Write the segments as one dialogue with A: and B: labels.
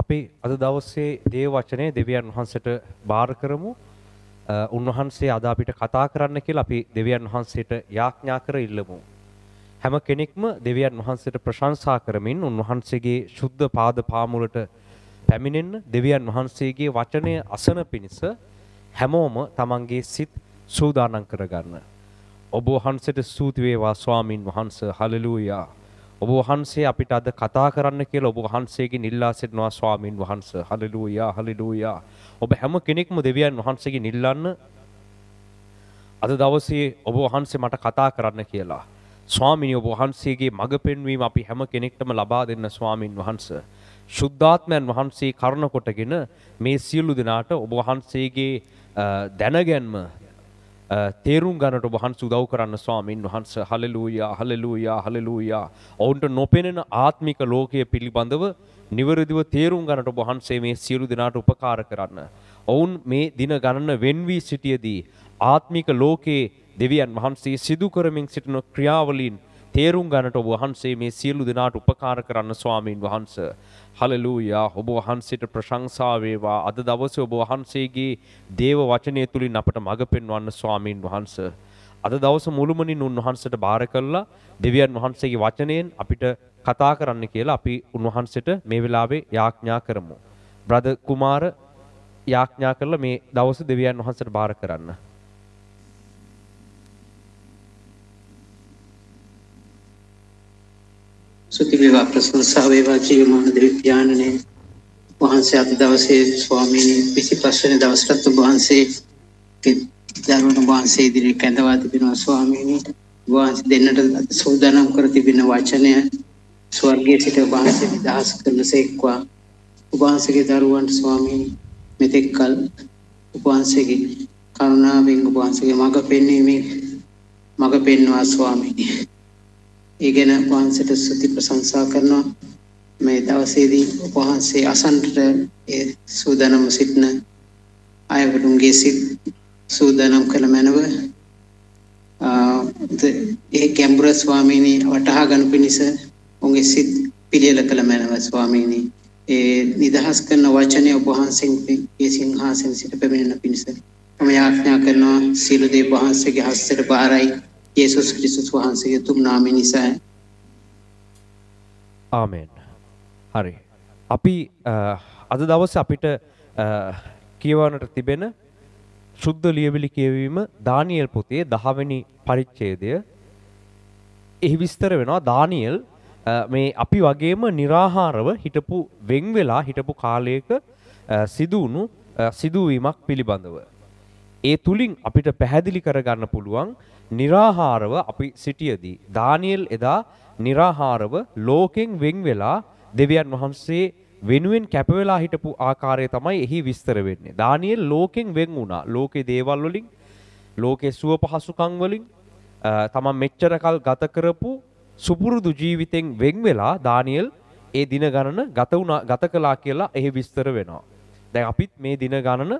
A: අපි අද දවස්සේ දේව වචනය දෙවියන් වහන්සට භාර කරමු උන්වහන්සේ අද අපිට කතා කරන්න කියලා අපි දෙවියන් වහන්සේට යාඥා කර ඉල්ලමු. හැම කෙනෙක්ම දෙවියන් වහන්සේට ප්‍රශංසා කරමින් උන්වහන්සේගේ ශුද්ධ පාද පාමුලට පැමිණෙන්න දෙවියන් වහන්සේගේ වචනය අසන පිණිස හැමෝම තමන්ගේ සිත් සූදානම් කරගන්න. ඔබ වහන්සේට ස්තුති වේවා ස්වාමින් වහන්සේ හලෙලූයා. ඔබ වහන්සේ අපිට අද කතා කරන්න කියලා ඔබ වහන්සේගේ නිල්ලා සිටිනවා ස්වාමින් වහන්සේ. Hallelujah hallelujah. ඔබ හැම කෙනෙක්ම දෙවියන් වහන්සේගේ නිල්ලන්න අද දවසේ ඔබ වහන්සේ මට කතා කරන්න කියලා. ස්වාමිනී ඔබ වහන්සේගේ මඟ පෙන්වීම අපි හැම කෙනෙක්ටම ලබා දෙන්න ස්වාමින් වහන්සේ. ශුද්ධාත්මයන් වහන්සේ කරුණ කොටගෙන මේ සියලු දෙනාට ඔබ වහන්සේගේ දැනගැන්ම තේරුම් ගන්නට වහන්ස උදව් කරන්න ස්වාමීන් වහන්ස හලලූයා හලලූයා හලලූයා ඔවුන්ට නොපෙනෙන ආත්මික ලෝකය පිළිබඳව නිවරදිව තේරුම් ගන්නට වහන්සේ මේ සියලු දෙනාට උපකාර කරන්න. ඔවුන් මේ දින ගණන වෙන්වී සිටියදී ආත්මික ලෝකයේ දෙවියන් වහන්සේ සිදු කරමින් සිටින ක්‍රියාවලින් තේරුම් ගන්නට ඔබ වහන්සේ මේ සියලු දෙනාට උපකාර කරන්න ස්වාමීන් වහන්ස. හලලූයා ඔබ වහන්සේට ප්‍රශංසා වේවා. අද දවසේ ඔබ වහන්සේගේ දේව වචනය තුලින් අපට මඟ පෙන්වන්න ස්වාමීන් වහන්ස. අද දවස මුළුමනින් උන්වහන්සේට බාර කළා දෙවියන් වහන්සේගේ වචනයෙන් අපිට කතා කරන්න කියලා අපි උන්වහන්සේට මේ වෙලාවේ යාඥා කරමු. බ්‍රද කුමාර යාඥා කරලා මේ දවස දෙවියන් වහන්සේට බාර කරන්න.
B: සුතිවේවා ප්‍රශංසා වේවා ජීවමාන දෙවිපියාණනේ වහන්සේ අද දවසේ ස්වාමීනි 25 වෙනි දවසට වහන්සේ දරුණු වහන්සේ ඉදිරියේ කැඳවා තිබෙනවා ස්වාමීනි වහන්සේ දෙන්නට සූදානම් කර තිබෙන වචනය ස්වර්ගයේ සිට වහන්සේ නිදහස් කරනසේක්වා වහන්සේගේ දරුවන්ට ස්වාමීනි මෙතෙක් කල වහන්සේගේ කරුණාවෙන් වහන්සේගේ මඟ පෙන්වීමේ මඟ පෙන්වා ස්වාමීනි ඒ ගැන වහන්සට සුති ප්‍රශංසා කරනවා මේ දවසේදී වහන්සේ අසන්ට ඒ සූදානම සිටින අයවරුන්ගේ සිත් සූදානම් කළ මැනව ඒ ගැඹුර ස්වාමීනී වටහා ගනු පිණිස උන්ගේ සිත් පිළියෙල කළ මැනව ස්වාමීනී ඒ නිදහස් කරන වචනය ඔබ වහන්සේගේ සිංහාසන සිට පැමිණෙන පිණිස මම යාඥා කරනවා සීල දේව වහන්සේගේ හස්තයට බාරයි යේසුස් ක්‍රිස්තුස් වහන්සේගේ උතුම් නාමය නිසා
A: ආමෙන් හරි අපි අද දවස් අපිට කියවනට තිබෙන ශුද්ධ ලියවිලි කියවීම දානියල් පොතේ දහවැනි පරිච්ඡේදය එහි විස්තර වෙනවා දානියල් මේ අපි වගේම निराහාරව හිටපු වෙන් වෙලා හිටපු කාලයක සිදුණු සිදුවීමක් පිළිබඳව ඒ තුලින් අපිට පැහැදිලි කරගන්න පුළුවන් निराහාරව අපි සිටියදී දානියෙල් එදා निराහාරව ලෝකෙන් වෙන් වෙලා දෙවියන් වහන්සේ වෙනුවෙන් කැප වෙලා හිටපු ආකාරය තමයි එහි විස්තර වෙන්නේ. දානියෙල් ලෝකෙන් වෙන් වුණා. ලෝකේ දේවල් වලින්, ලෝකේ සුව පහසුකම් වලින් තමන් මෙච්චර කල් ගත කරපු සුපුරුදු ජීවිතෙන් වෙන් වෙලා දානියෙල් ඒ දින ගණන ගත වුණා ගත කළා කියලා එහි විස්තර වෙනවා. දැන් අපිත් මේ දින ගණන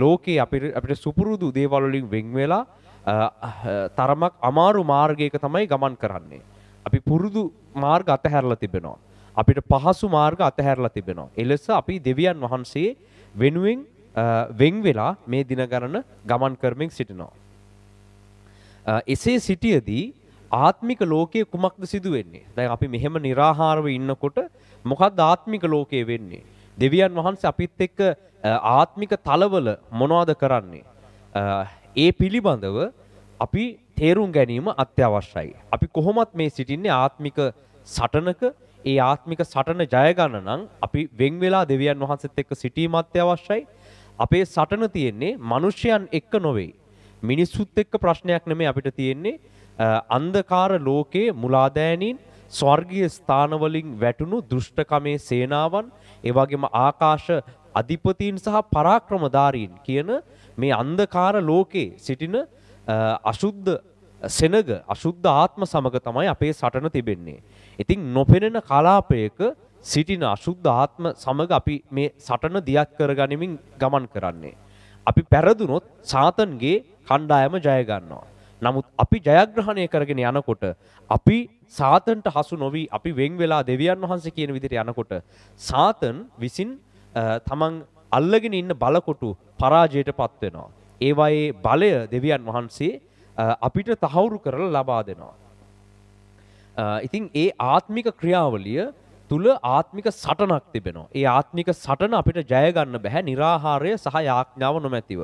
A: ලෝකේ අපිට සුපුරුදු දේවල් වලින් වෙන් වෙලා තරමක් අමාරු මාර්ගයක තමයි ගමන් කරන්නේ. අපි පුරුදු මාර්ග අතහැරලා තිබෙනවා. අපිට පහසු මාර්ග අතහැරලා තිබෙනවා. එලෙස අපි දෙවියන් වහන්සේ වෙනුවෙන් වෙන් වෙලා මේ දින ගණන ගමන් කරමින් සිටිනවා. එසේ සිටියදී ආත්මික ලෝකයේ කුමක්ද සිදු වෙන්නේ? දැන් අපි මෙහෙම निराහාරව ඉන්නකොට මොකක්ද ආත්මික ලෝකයේ වෙන්නේ? දෙවියන් වහන්සේ අපිත් එක්ක ආත්මික තලවල මොනවද කරන්නේ? ඒ පිළිබඳව අපි තේරුම් ගැනීම අත්‍යවශ්‍යයි. අපි කොහොමත් මේ සිටින්නේ ආත්මික සටනක ඒ ආත්මික සටන ජයගන්න නම් අපි වෙන් වෙලා දෙවියන් වහන්සේත් එක්ක සිටීම අත්‍යවශ්‍යයි. අපේ සටන තියෙන්නේ මිනිසයන් එක්ක නොවේ. මිනිස්සුත් එක්ක ප්‍රශ්නයක් නෙමෙයි අපිට තියෙන්නේ අන්ධකාර ලෝකයේ මුලාදෑනින් ස්වර්ගීය ස්ථානවලින් වැටුණු දුෂ්ටකමේ සේනාවන් ඒ වගේම ආකාශ අධිපතීන් සහ පරාක්‍රමධාරීන් කියන මේ අන්ධකාර ලෝකේ සිටින අශුද්ධ සෙනග අශුද්ධ ආත්ම සමග තමයි අපේ සටන තිබෙන්නේ. ඉතින් නොපෙනෙන කලාපයක සිටින අශුද්ධ ආත්ම සමග අපි මේ සටන දියත් කරගනිමින් ගමන් කරන්නේ. අපි පැරදුනොත් සාතන්ගේ කණ්ඩායම ජය ගන්නවා. නමුත් අපි ජයග්‍රහණය කරගෙන යනකොට අපි සාතන්ට හසු නොවි අපි වෙන් වෙලා දෙවියන් වහන්සේ කියන විදිහට යනකොට සාතන් විසින් තමන් අල්ලගෙන ඉන්න බලකොටු පරාජයට පත් වෙනවා. ඒවායේ බලය දෙවියන් වහන්සේ අපිට තහවුරු කරලා ලබා දෙනවා. ඉතින් ඒ ආත්මික ක්‍රියාවලිය තුල ආත්මික සටනක් තිබෙනවා. ඒ ආත්මික සටන අපිට ජය ගන්න බෑ निराහාරය සහ යාඥාව නොමැතිව.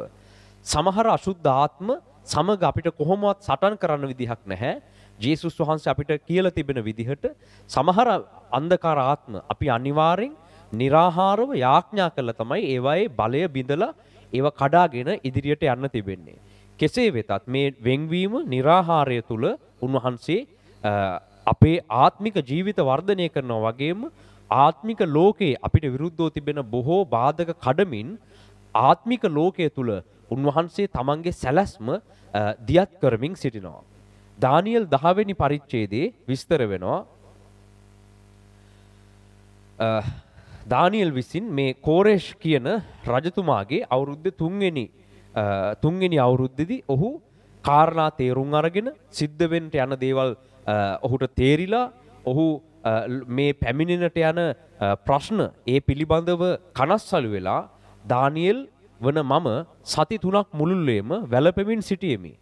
A: සමහර අසුද්ධ ආත්ම සමග අපිට කොහොමවත් සටන් කරන්න විදිහක් නැහැ. ජේසුස් වහන්සේ අපිට කියලා තිබෙන විදිහට සමහර අන්ධකාර ආත්ම අපි අනිවාර්යෙන් निराහාරව යාඥා කළා තමයි ඒවායේ බලය බිඳලා ඒව කඩාගෙන ඉදිරියට යන්න තිබෙන්නේ. කෙසේ වෙතත් මේ වෙන්වීම निराහාරය තුල උන්වහන්සේ අපේ ආත්මික ජීවිත වර්ධනය කරනවා වගේම ආත්මික ලෝකයේ අපිට විරුද්ධව තිබෙන බොහෝ බාධක කඩමින් ආත්මික ලෝකය තුල උන්වහන්සේ තමන්ගේ සැලැස්ම දියත් කරමින් සිටිනවා. දානියල් 10 වෙනි පරිච්ඡේදයේ විස්තර වෙනවා දානියල් විසින් මේ කෝරේෂ් කියන රජතුමාගේ අවුරුද්ධ තුන්වෙනි තුන්වෙනි අවුරුද්දදි ඔහු කාරණා තේරුම් අරගෙන සිද්ධවෙන්ට යන දේවල් ඔහුට තේරිලා ඔහු මේ පැමිණෙනට යන ප්‍රශ්න ඒ පිළිබඳව කනස්සලු වෙලා දානියල් වන මම සති තුනක් මුළුල්ලේම වැලපෙමින් සිටියමි.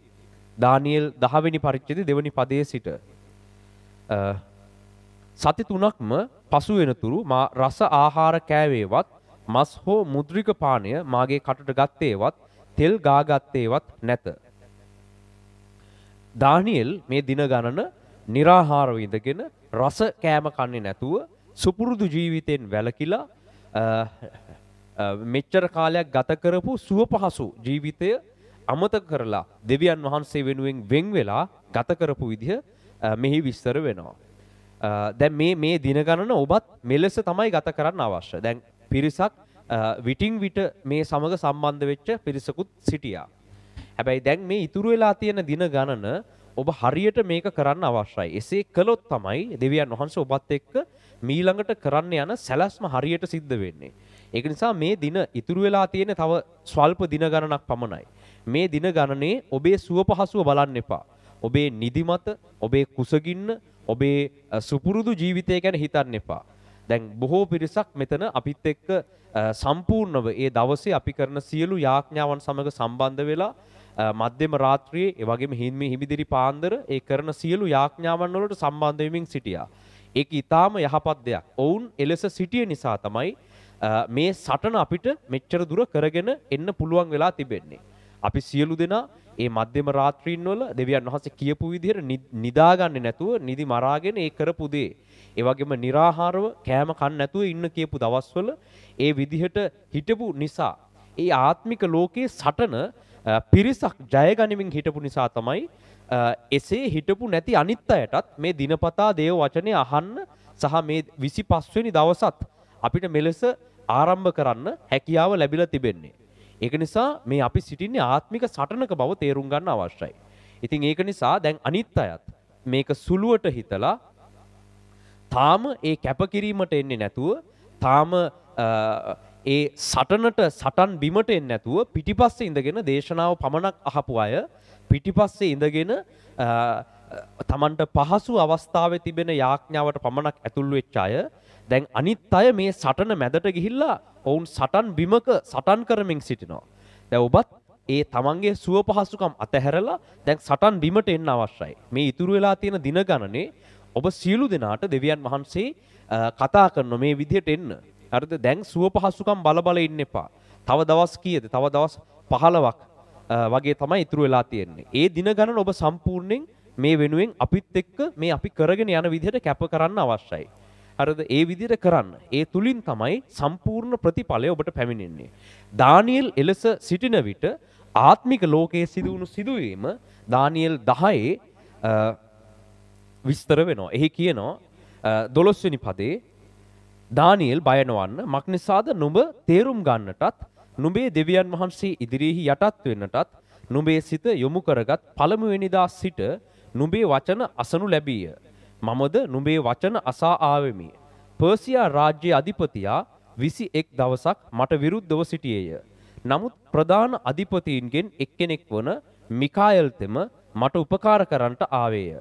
A: දානියල් දහවෙනි පරිච්චති දෙවනි පදේ සිට සති තුනක්ම පසු වෙනතුරු මා රස ආහාර කෑවේවත් මස් හෝ මුද්‍රික පානය මාගේ කටට ගත්තේවත් තෙල් ගාගත්තේවත් නැත. දානියෙල් මේ දින ගණන निराහාරව ඉඳගෙන රස කෑම කන්නේ නැතුව සුපුරුදු ජීවිතෙන් වැළකිලා මෙච්චර කාලයක් ගත කරපු සුව පහසු ජීවිතය අමතක කරලා දෙවියන් වහන්සේ වෙනුවෙන් වෙන් වෙලා ගත කරපු විදිහ මෙහි විස්තර වෙනවා. දැන් මේ මේ දින ගණන ඔබත් මෙලෙස තමයි ගත කරන්න අවශ්‍ය. දැන් පිරිසක් විටින් විට මේ සමග සම්බන්ධ වෙච්ච පිරිසකුත් සිටියා. හැබැයි දැන් මේ ඉතුරු වෙලා තියෙන දින ගණන ඔබ හරියට මේක කරන්න අවශ්‍යයි. එසේ කළොත් තමයි දෙවියන් වහන්සේ ඔබත් එක්ක මීළඟට කරන්න යන සැලැස්ම හරියට සිද්ධ වෙන්නේ. ඒක නිසා මේ දින ඉතුරු වෙලා තියෙන තව ස්වල්ප දින ගණනක් පමණයි. මේ දින ගණනේ ඔබේ සුව පහසුව බලන්න එපා. ඔබේ නිදිමත, ඔබේ කුසගින්න, ඔබේ සුපුරුදු ජීවිතය ගැන හිතන්න එපා. දැන් බොහෝ පිරිසක් මෙතන අපිත් එක්ක සම්පූර්ණව ඒ දවසේ අපි කරන සියලු යාඥාවන් සමග සම්බන්ධ වෙලා මධ්‍යම රාත්‍රියේ ඒ වගේම හිමි හිමිදිරි පාන්දර ඒ කරන සියලු යාඥාවන් වලට සම්බන්ධ වෙමින් සිටියා. ඒක ඊටාම යහපත් දෙයක්. ඔවුන් එලෙස සිටිය නිසා තමයි මේ සටන අපිට මෙච්චර දුර කරගෙන එන්න පුළුවන් වෙලා තිබෙන්නේ. අපි සියලු දෙනා ඒ මධ්‍යම රාත්‍රීන්වල දෙවියන් වහන්සේ කියපු විදිහට නිදාගන්නේ නැතුව නිදි මරාගෙන ඒ කරපු දේ ඒ වගේම निराහාරව කෑම කන්න නැතුව ඉන්න කියපු දවස්වල ඒ විදිහට හිටපු නිසා ඒ ආත්මික ලෝකයේ සටන පිරිසක් ජයගනිමින් හිටපු නිසා තමයි එසේ හිටපු නැති අනිත් අයටත් මේ දිනපතා දේව වචනය අහන්න සහ මේ 25 වෙනි දවසත් අපිට මෙලෙස ආරම්භ කරන්න හැකියාව ලැබිලා තිබෙන්නේ. ඒක නිසා මේ අපි සිටින්නේ ආත්මික සටනක බව තේරුම් ගන්න අවශ්‍යයි. ඉතින් ඒක නිසා දැන් අනිත් අයත් මේක සුළුවට හිතලා තාම ඒ කැපකිරීමට එන්නේ නැතුව තාම ඒ සටනට සටන් බිමට එන්නේ නැතුව පිටිපස්සේ ඉඳගෙන දේශනාව පමණක් අහපු අය පිටිපස්සේ ඉඳගෙන තමන්ට පහසු අවස්ථාවේ තිබෙන යාඥාවට පමණක් ඇතුල් වෙච්ච අය දැන් අනිත් අය මේ සටන මැදට ගිහිල්ලා ඔවුන් සටන් බිමක සටන් කරමින් සිටිනවා. දැ ඔබත් ඒ තමන්ගේ සුව පහසුකම් අතහැරලා දැන් සටන් බිමට එන්න අවශ්‍යයි. මේ ඉතුරු වෙලා තියෙන දින ගණනේ ඔබ සියලු දෙනාට දෙවියන් වහන්සේ කතා කරන මේ විදිහට එන්න. අරද දැන් සුව පහසුකම් බලබල ඉන්න එපා. තව දවස් කියද තව දවස් පහලවක් වගේ තමයි ඉතුරු වෙලා තියෙන්නේ. ඒ දින ගණන ඔබ සම්පූර්ණයෙන් මේ වෙනුවෙන් අපිත් එක්ක මේ අපි කරගෙන යන විදිහට කැප කරන්න අවශ්‍යයි. අරද ඒ විදිර කරන්න. ඒ තුළින් තමයි සම්පූර්ණ ප්‍රතිඵලය ඔබට පැමිණෙන්නේ. දානියල් එලෙස සිටින විට ආත්මික ලෝකයේ සිදුවුණු සිදුවීම දානියල් දහයේ විස්තර වෙනවා. එහි කියනවා දොළොස්වනි පදේ දානියල් බයනවන්න මක්නිසාද නුඹ තේරුම් ගන්නටත් නුබේ දෙවියන් වහන්සේ ඉදිරියෙහි යටත් වෙන්නටත් නුබේ සිත යොමු කරගත් පළමුවෙනිදා සිට නුබේ වචන අසනු ලැබීය. මමද නුඹේ වචන අසා ආවෙමි. පර්සියා රාජ්‍ය අධිපතියා විසි එක් දවසක් මට විරුද්ධව සිටියේය. නමුත් ප්‍රධාන අධිපතීන්ගෙන් එක්කෙනෙක් වන මිකායල්තෙම මට උපකාර කරන්නට ආවේය.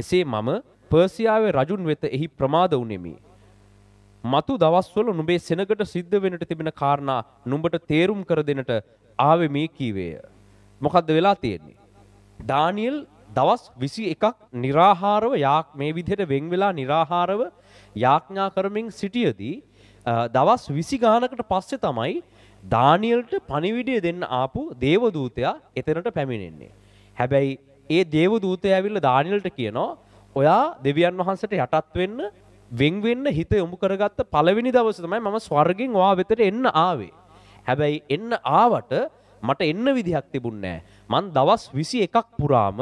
A: එසේ මම පර්සියාවේ රජුන් වෙත එහි ප්‍රමාද වුනෙමි. මතු දවස්වල නුඹේ සෙනගට සිද්ධ වෙනට තිබෙන කාරණා නුඹට තේරුම් කර දෙනට ආවෙ මේ කීවේය. මොකද්ද වෙලා තියෙන්නේ? ඩානියෙල් දවස් විසි එකක් නිරාහාරව යාක් මේ විදිහට වෙන් වෙලා නිරාහාරව යාඥා කරමින් සිටියදී දවස් විසි ගානකට පස්සේ තමයි දානියල්ට පණිවිඩය දෙන්න ආපු දේවදූතයා එතනට පැමිණෙන්නේ. හැබැයි ඒ දේවදූතය ඇවිල්ල දානියල්ට කියනවා ඔයා දෙවියන් වහන්සට යටත් වෙන්න වෙන්වෙන්න හිත යොමු කරගත්ත පළවෙනි දවස තමයි මම ස්වර්ගෙන් වා වෙතට එන්න ආවේ. හැබැයි එන්න ආවට මට එන්න විදිහක් තිබුන්නේ නැහැ. මං දවස් 21ක් පුරාම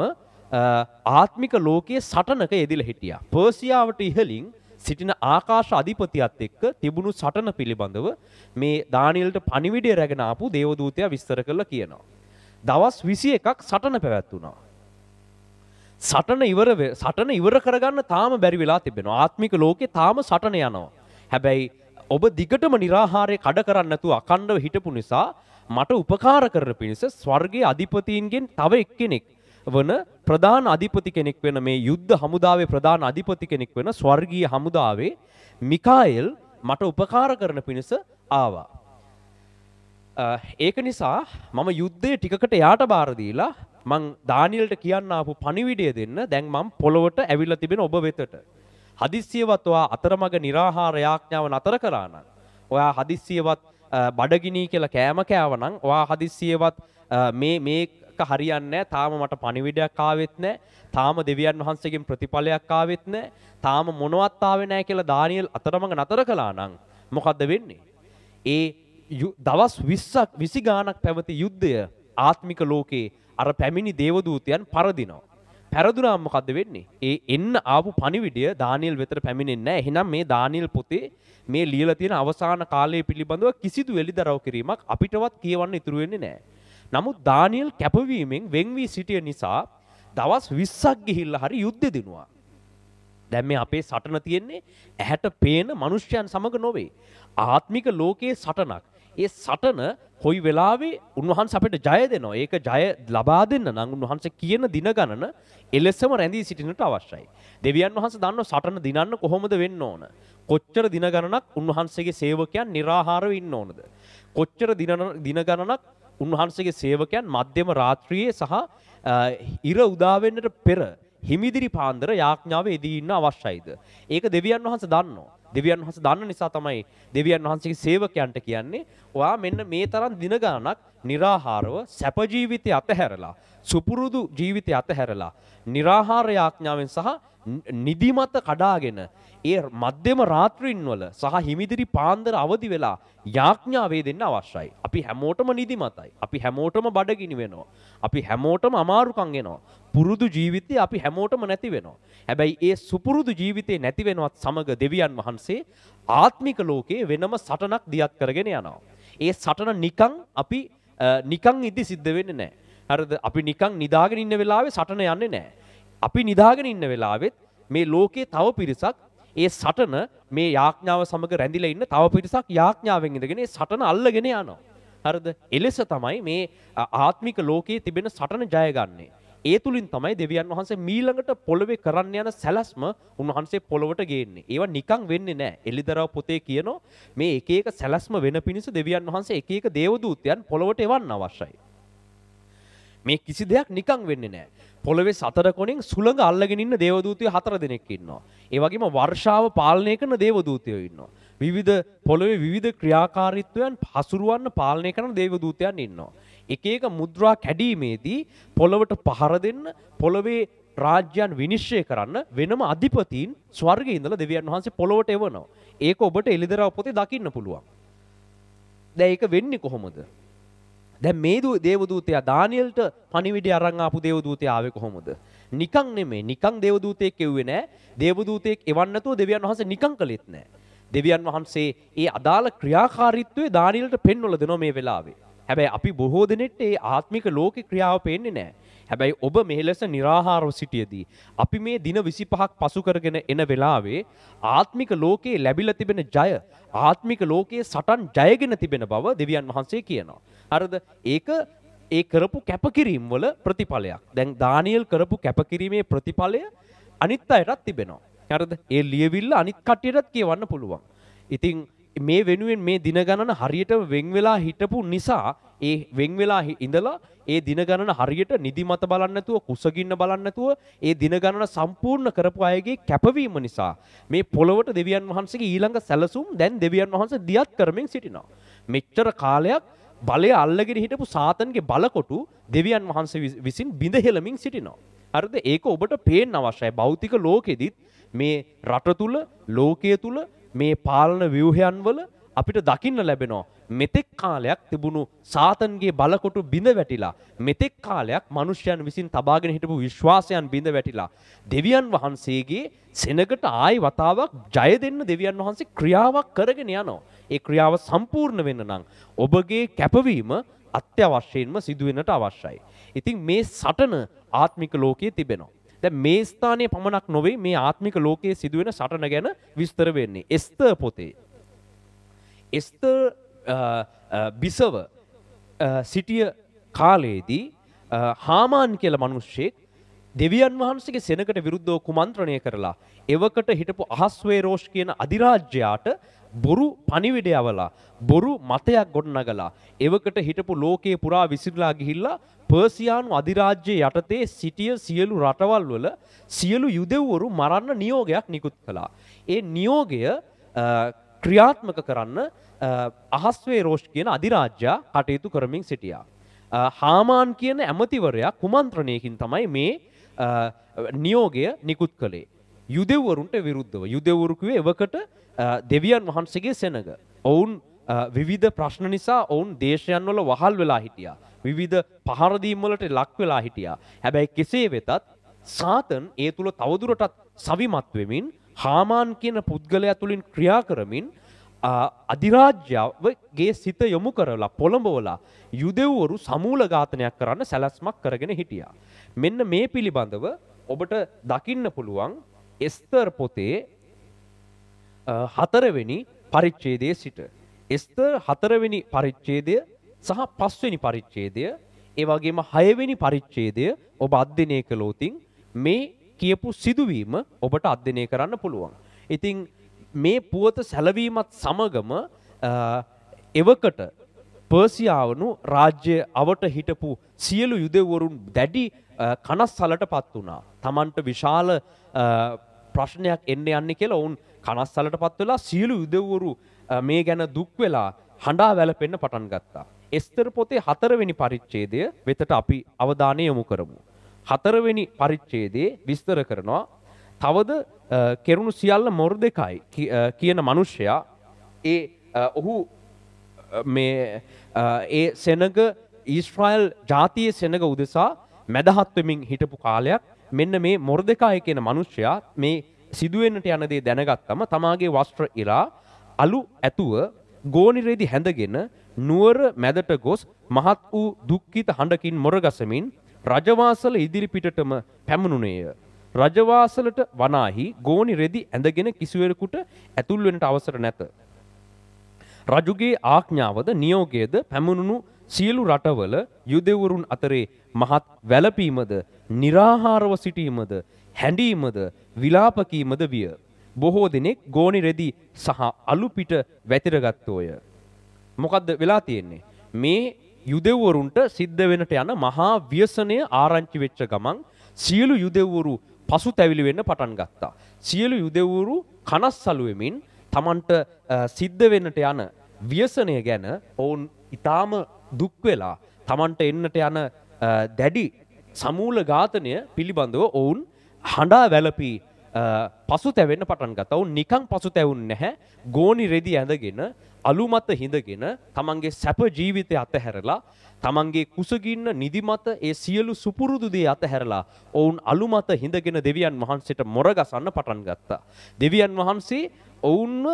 A: ආත්මික ලෝකයේ සටනක යෙදිලා හිටියා. පර්සියාවට ඉහළින් සිටින ආකාශ අධිපතියත් එක්ක තිබුණු සටන පිළිබඳව මේ දානියෙල්ට පණිවිඩය රැගෙන ආපු දේවදූතයා විස්තර කරලා කියනවා. දවස් 21ක් සටන පැවැත්වුණා. සටන ඉවර සටන ඉවර කරගන්න තාම බැරි වෙලා තිබෙනවා. ආත්මික ලෝකේ තාම සටන යනවා. හැබැයි ඔබ දිගටම निराහාරය කඩ කරන්නේ නැතුව අකණ්ඩව හිටපු නිසා මට උපකාර කරන පිණිස ස්වර්ගයේ අධිපතීන්ගෙන් තව එක්කෙනෙක් වන ප්‍රධාන අධිපති කෙනෙක් වෙන මේ යුද්ධ හමුදාවේ ප්‍රධාන අධිපති කෙනෙක් වෙන ස්වර්ගීය හමුදාවේ මිකායෙල් මට උපකාර කරන පිණිස ආවා. ඒක නිසා මම යුද්ධයේ ටිකකට යාට බාර දීලා මං දානියල්ට කියන්න ආපු පණිවිඩය දෙන්න දැන් මම පොළොවට ඇවිල්ලා තිබෙන ඔබ වෙතට. හදිස්සියවත් ඔයා අතරමඟ निराහාර යාඥාව නතර කරා නම් ඔයා හදිස්සියවත් බඩගිනි කියලා කෑම කෑවනම් ඔයා හදිස්සියවත් මේ මේ එක්ක හරියන්නේ තාම මට පණිවිඩයක් ආවෙත් නැහැ. තාම දෙවියන් වහන්සේගෙන් ප්‍රතිඵලයක් ආවෙත් නැහැ. තාම මොනවත් ආවේ නැහැ කියලා දානියෙල් අතරමඟ නතර කළා නම් මොකද්ද වෙන්නේ? ඒ දවස් 20ක් 20 ගාණක් පැවති යුද්ධය ආත්මික ලෝකේ අර පැමිණි දේවදූතයන් පරදිනවා. පැරදුනාම මොකද්ද වෙන්නේ? ඒ එන්න ආපු පණිවිඩය දානියෙල් වෙතට පැමිණෙන්නේ නැහැ. එහෙනම් මේ දානියෙල් පොතේ මේ ලියලා තියෙන අවසාන කාලය පිළිබඳව කිසිදු එළිදරව් කිරීමක් අපිටවත් කියවන්න ඉතුරු වෙන්නේ නැහැ. නමුත් දානියල් කැපවීමෙන් වෙන්වී සිටිය නිසා දවස් 20ක් ගිහිල්ලා හරි යුද්ධ දිනුවා. දැන් මේ අපේ සටන තියෙන්නේ ඇහැට පේන මිනිස්යන් සමග නොවේ. ආත්මික ලෝකයේ සටනක්. ඒ සටන කොයි වෙලාවේ උන්වහන්සේ අපිට ජය දෙනවා. ඒක ජය ලබා දෙන්න නම් උන්වහන්සේ කියන දින ගණන එලෙසම රැඳී සිටින්නට අවශ්‍යයි. දෙවියන් වහන්සේ දන්නව සටන දිනන්න කොහොමද වෙන්න ඕන. කොච්චර දින ගණනක් උන්වහන්සේගේ සේවකයන් निराහාරව ඉන්න ඕනද? කොච්චර දින ගණනක් උන්වහන්සේගේ සේවකයන් මධ්‍යම රාත්‍රියේ සහ ඉර උදාවෙන්නට පෙර හිමිදිරි පාන්දර යාඥාව එදී ඉන්න අවශ්‍යයිද? ඒක දෙවියන් වහන්සේ දන්නවා. දෙවියන් වහන්සේ දන්න නිසා තමයි දෙවියන් වහන්සේගේ සේවකයන්ට කියන්නේ ඔයා මෙන්න මේ තරම් දින ගණනක් निराහාරව සැප ජීවිතය අතහැරලා සුපුරුදු ජීවිතය අතහැරලා निराහාර යාඥාවෙන් සහ නිදිමත කඩාගෙන ඒ මධ්‍යම රාත්‍රීන්වල සහ හිමිදිරි පාන්දර අවදි වෙලා යාඥාවේ දෙන්න අවශ්‍යයි. අපි හැමෝටම නිදිමතයි. අපි හැමෝටම බඩගිනි වෙනවා. අපි හැමෝටම අමාරුකම් එනවා. පුරුදු ජීවිතේ අපි හැමෝටම නැති වෙනවා. හැබැයි ඒ සුපුරුදු ජීවිතේ නැති වෙනවත් සමග දෙවියන් වහන්සේ ආත්මික ලෝකයේ වෙනම සටනක් දියත් කරගෙන යනවා. ඒ සටන නිකන් අපි නිකන් ඉදි සිද්ධ වෙන්නේ නැහැ. හරිද? අපි නිකන් නිදාගෙන ඉන්න වෙලාවේ සටන යන්නේ නැහැ. අපි නිදාගෙන ඉන්න වෙලාවෙත් මේ ලෝකේ තව පිරිසක් ඒ සටන මේ යාඥාව සමග රැඳිලා ඉන්න තව පිටසක් යාඥාවෙන් ඉඳගෙන ඒ සටන අල්ලගෙන යනවා. හරිද? එලෙස තමයි මේ ආත්මික ලෝකයේ තිබෙන සටන ජයගන්නේ. ඒ තුලින් තමයි දෙවියන් වහන්සේ මීළඟට පොළවේ කරන්න යන සැලැස්ම උන්වහන්සේ පොළවට ගේන්නේ. ඒවා නිකන් වෙන්නේ නැහැ. එලිදරව් පොතේ කියනෝ මේ එක එක සැලැස්ම වෙන පිණිස දෙවියන් වහන්සේ එක එක දේවදූතයන් පොළවට එවන්න අවශ්‍යයි. මේ කිසි දෙයක් නිකං වෙන්නේ නෑ. පොළවේ සතර කොනින් සුළඟ අල්ලගෙන ඉන්න දේවදූතයෝ හතර දෙනෙක් ඉන්නවා. ඒ වගේම වර්ෂාව පාලනය කරන දේවදූතයෝ ඉන්නවා. විවිධ පොළොවේ විවිධ ක්‍රියාකාරීත්වයන් හසුරුවන්න පාලනය කරන දේවදූතයන් ඉන්නවා. එක එක මුද්‍රා කැඩීමේදී පොළවට පහර දෙන්න පොළවේ රාජ්‍යයන් විනිශ්චය කරන්න වෙනම අධිපතීන් ස්වර්ග ඉඳලා දෙවියන් වහන්සේ පොළොවට එවනවා. ඒක ඔබට එළිදරව් පොතේ දකින්න පුළුවන්. දැන් ඒක වෙන්නේ කොහොමද? දැන් මේ දේවදූතයා දානියෙල්ට පණිවිඩය අරන් ආපු දේවදූතයා ආවේ කොහොමද? නිකන් නෙමෙයි. නිකන් දේවදූතයෙක් එව්වේ නෑ. දේවදූතයෙක් එවන්න නැතුව දෙවියන් වහන්සේ නිකන් කළෙත් නෑ. දෙවියන් වහන්සේ ඒ අදාළ ක්‍රියාකාරීත්වය දානියෙල්ට පෙන්වලා දෙනවා මේ වෙලාවේ. හැබැයි අපි බොහෝ දෙනෙක්ට ඒ ආත්මික ලෝකේ ක්‍රියාව පේන්නේ නෑ. හැබැයි ඔබ මෙහෙලෙස නිරාහාරව සිටියදී. අපි මේ දින විසි පහක් පසු කරගෙන එන වෙලාවේ ආත්මික ලෝකයේ ලැබිල තිබෙන ජය ආත්මික ලෝකයේ සටන් ජයගෙන තිබෙන බව දෙවියන් වහන්සේ කියනවා. අරද ඒක ඒ කරපු කැපකිරීම් වල ප්‍රතිඵලයක් දැන් දානියල් කරපු කැපකිරීමේ ප්‍රතිඵලය අනිත් අයටත් තිබෙනවා. හරද ඒ ලියවිල්ල අනිත් කට්ටියටත් කියවන්න පුළුවන්. ඉතින් මේ වෙනුවෙන් මේ දින ගණන හරියට වෙන් වෙලා හිටපු නිසා ඒ වෙන් වෙලා ඉඳලා ඒ දින ගණන හරියට නිදිමත බලන්නේ නැතුව කුසගින්න බලන්නේ නැතුව ඒ දින ගණන සම්පූර්ණ කරපු අයගේ කැපවීම නිසා මේ පොළවට දෙවියන් වහන්සේගේ ඊළඟ සැලසුම් දැන් දෙවියන් වහන්සේ දියත් කරමින් සිටිනවා. මෙච්චර කාලයක් බලය අල්ලගෙන හිටපු සාතන්ගේ බලකොටු දෙවියන් වහන්සේ විසින් බිඳ හෙළමින් සිටිනවා. හරිද? ඒක ඔබට පේන්න අවශ්‍යයි. භෞතික ලෝකෙදිත් මේ රට තුල, ලෝකයේ තුල මේ පාලන ව්‍යුහයන් වල අපිට දකින්න ලැබෙනවා මෙතෙක් කාලයක් තිබුණු සාතන්ගේ බලකොටු බිඳ වැටිලා මෙතෙක් කාලයක් මනුෂ්‍යයන් විසින් තබාගෙන හිටපු විශ්වාසයන් බිඳ වැටිලා දෙවියන් වහන්සේගේ සෙනගට ආයි වතාවක් ජය දෙන්න දෙවියන් වහන්සේ ක්‍රියාවක් කරගෙන යනවා. ඒ ක්‍රියාව සම්පූර්ණ වෙන්න නම් ඔබගේ කැපවීම අත්‍යවශ්‍යයෙන්ම සිදුවෙනට අවශ්‍යයි. ඉතින් මේ සටන ආත්මික ලෝකයේ තිබෙනවා. දැන් මේ ස්ථානයේ පමණක් නොවේ මේ ආත්මික ලෝකයේ සිදුවෙන සටන ගැන විස්තර වෙන්නේ. එස්තර් පොතේ. එස්තර් බිසව සිටිය කාලයේදී හාමාන් කියල මනුෂ්‍යයෙක් දෙවියන් වහන්සේගේ සෙනකට විරුද්ධව කුමන්ත්‍රණය කරලා එවකට හිටපු අහස්වේරෝෂ් කියන අධිරාජ්‍යයාට බොරු පණිවිඩයවලා බොරු මතයක් ගොඩනගලා එවකට හිටපු ලෝකයේ පුරා විසිරලා ගිහිල්ලා පර්සියානු අධිරාජ්‍ය යටතේ සිටිය සියලු රටවල් වල සියලු යුදෙව්වරු මරන්න නියෝගයක් නිකුත් කළා. ඒ නියෝගය ක්‍රියාත්මක කරන්න අහස්වේ රෝෂ් කියන අධිරාජ්‍යා කටයුතු කරමින් සිටියා. හාමාන් කියන ඇමතිවරයා කුමන්ත්‍රණයකින් තමයි මේ නියෝගය නිකුත් කළේ. යුදෙව්වරුන්ට විරුද්ධව යුදෙවරුකුවේ එවකට දෙවියන් වහන්සේගේ සෙනග. ඔවුන් විවිධ ප්‍රශ්න නිසා ඔවුන් දේශයන් වල වහල් වෙලා හිටියා. විවිධ පහරදීම් වලට ලක් වෙලා හිටියා. හැබැයි කෙසේ වෙතත් සාතන් ඒ තුල තවදුරටත් සවිමත් වෙමින් හාමාන් කියන පුද්ගලයා තුලින් ක්‍රියා කරමින් අධිරාජ්‍යාවගේ සිත යොමු කරලා පොළඹවලා යුදෙව්වරු සමූල ඝාතනයක් කරන්න සැලැස්මක් කරගෙන හිටියා. මෙන්න මේ පිළිබඳව ඔබට දකින්න පුළුවන් එස්තර් පොතේ හතරවෙනි පරිච්ඡේදයේ සිට එස්තර් හතරවෙනි පරිච්ඡේදය සහ පස්වෙනි පරිච්ඡේදය ඒ වගේම හයවෙනි පරිච්ඡේදය ඔබ අධ්‍යයනය කළොතින් මේ කියපු සිදුවීම ඔබට අධ්‍යයනය කරන්න පුළුවන්. ඉතින් මේ පුවත සැලවීමත් සමගම එවකට පර්සියාවනු රාජ්‍ය අවට හිටපු සියලු යුදෙවරුන් දැඩි කනස්සලට පත් වුණා. තමන්ට විශාල ප්‍රශ්නයක් එන්න යන්න කියලා ඔවුන් කනස්සලට පත් වෙලා සියලු යුදෙවරු මේ ගැන දුක් වෙලා හඬා වැළපෙන්න පටන් ගත්තා. එස්තර පොතේ හතරවෙනි පරිච්ඡේදය වෙතට අපි අවධානය යොමු කරමු. හතරවෙනි පරිච්ඡේදයේ විස්තර කරනවා තවද කෙරුණු සියල්ල මොර් දෙකයි කියන මනුෂ්‍යයා ඒ ඔහු මේ ඒ සෙනග ඊස්ට්‍රයිල් ජාතිය සෙනග උදෙසා මැදහත්වමින් හිටපු කාලයක් මෙන්න මේ මොර දෙකාය කියන මනුෂ්‍යයා මේ සිදුවෙන්න්නට යනදේ දැනගත්තම තමාගේ වස්ත්‍ර ඉලා අලු ඇතුව ගෝනිරේදි හැඳගෙන නුවර මැදට ගොස් මහත් වූ දුක්කිත හඬකින් මොරගසමින් රජවාසල ඉදිරිපිටටම පැමණුනේය රජවාසලට වනාහි ගෝනි රෙදි ඇඳගෙන කිසිවෙරෙකුට ඇතුල් වෙන්නට අවසර නැත. රජුගේ ආඥාවද නියෝගයද පැමුණුණු සියලු රටවල යුදෙවරුන් අතරේ මහත් වැළපීමද निराහාරව සිටීමද හැඬීමද විලාපකීමද විය. බොහෝ දෙනෙක් ගෝනි රෙදි සහ අලු පිට වැතිරගත්තෝය. මොකද්ද වෙලා තියෙන්නේ? මේ යුදෙවරුන්ට සිද්ධ වෙනට යන මහා ව්‍යසනය ආරංචි වෙච්ච ගමන් සියලු යුදෙවරු පසු තැවිලි වෙන්න පටන් ගත්තා. සියලු යුදෙවුරු කනස්සලු වෙමින් තමන්ට සිද්ධ වෙන්නට යන ව්‍යසනය ගැන ඔවුන් ඊටාම දුක් වෙලා තමන්ට එන්නට යන දැඩි සමූල ඝාතනය පිළිබඳව ඔවුන් හඬා වැළපී පසු තැවෙන්න පටන් ගත ඔවුන් නිකං පසු තැවුන් නැහැ ගෝනි රෙදි ඇඳගෙන අලු මත හිඳගෙන තමන්ගේ සැප ජීවිතය අතහැරලා තමන්ගේ කුසගින්න නිදිමත ඒ සියලු සුපුරුදු දේ අතහැරලා ඔවුන් අලු මත හිඳගෙන දෙවියන් වහන්සේට මොරගසන්න පටන් ගත්තා දෙවියන් වහන්සේ ඔවුන්ව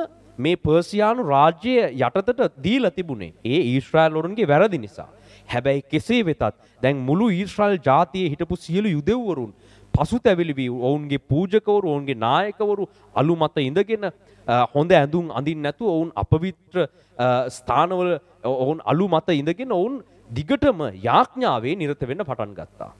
A: මේ පර්සියානු රාජ්‍යය යටතට දීලා තිබුණේ ඒ ඊශ්‍රායලෝරුන්ගේ වැරදි නිසා. හැබැයි කෙසේ වෙතත් දැන් මුළු ඊශ්‍රායල් ජාතියේ හිටපු සියලු යුදෙව්වරුන් පසුතැවිලි වී ඔවුන්ගේ පූජකවරු ඔවුන්ගේ නායකවරු අලු මත ඉඳගෙන හොඳ ඇඳුම් අඳින්න නැතුව ඔවුන් අපවිත්‍ර ස්ථානවල ඔවුන් අලු මත ඉඳගෙන ඔවුන් දිගටම යාඥාවේ නිරත වෙන්න පටන් ගත්තා.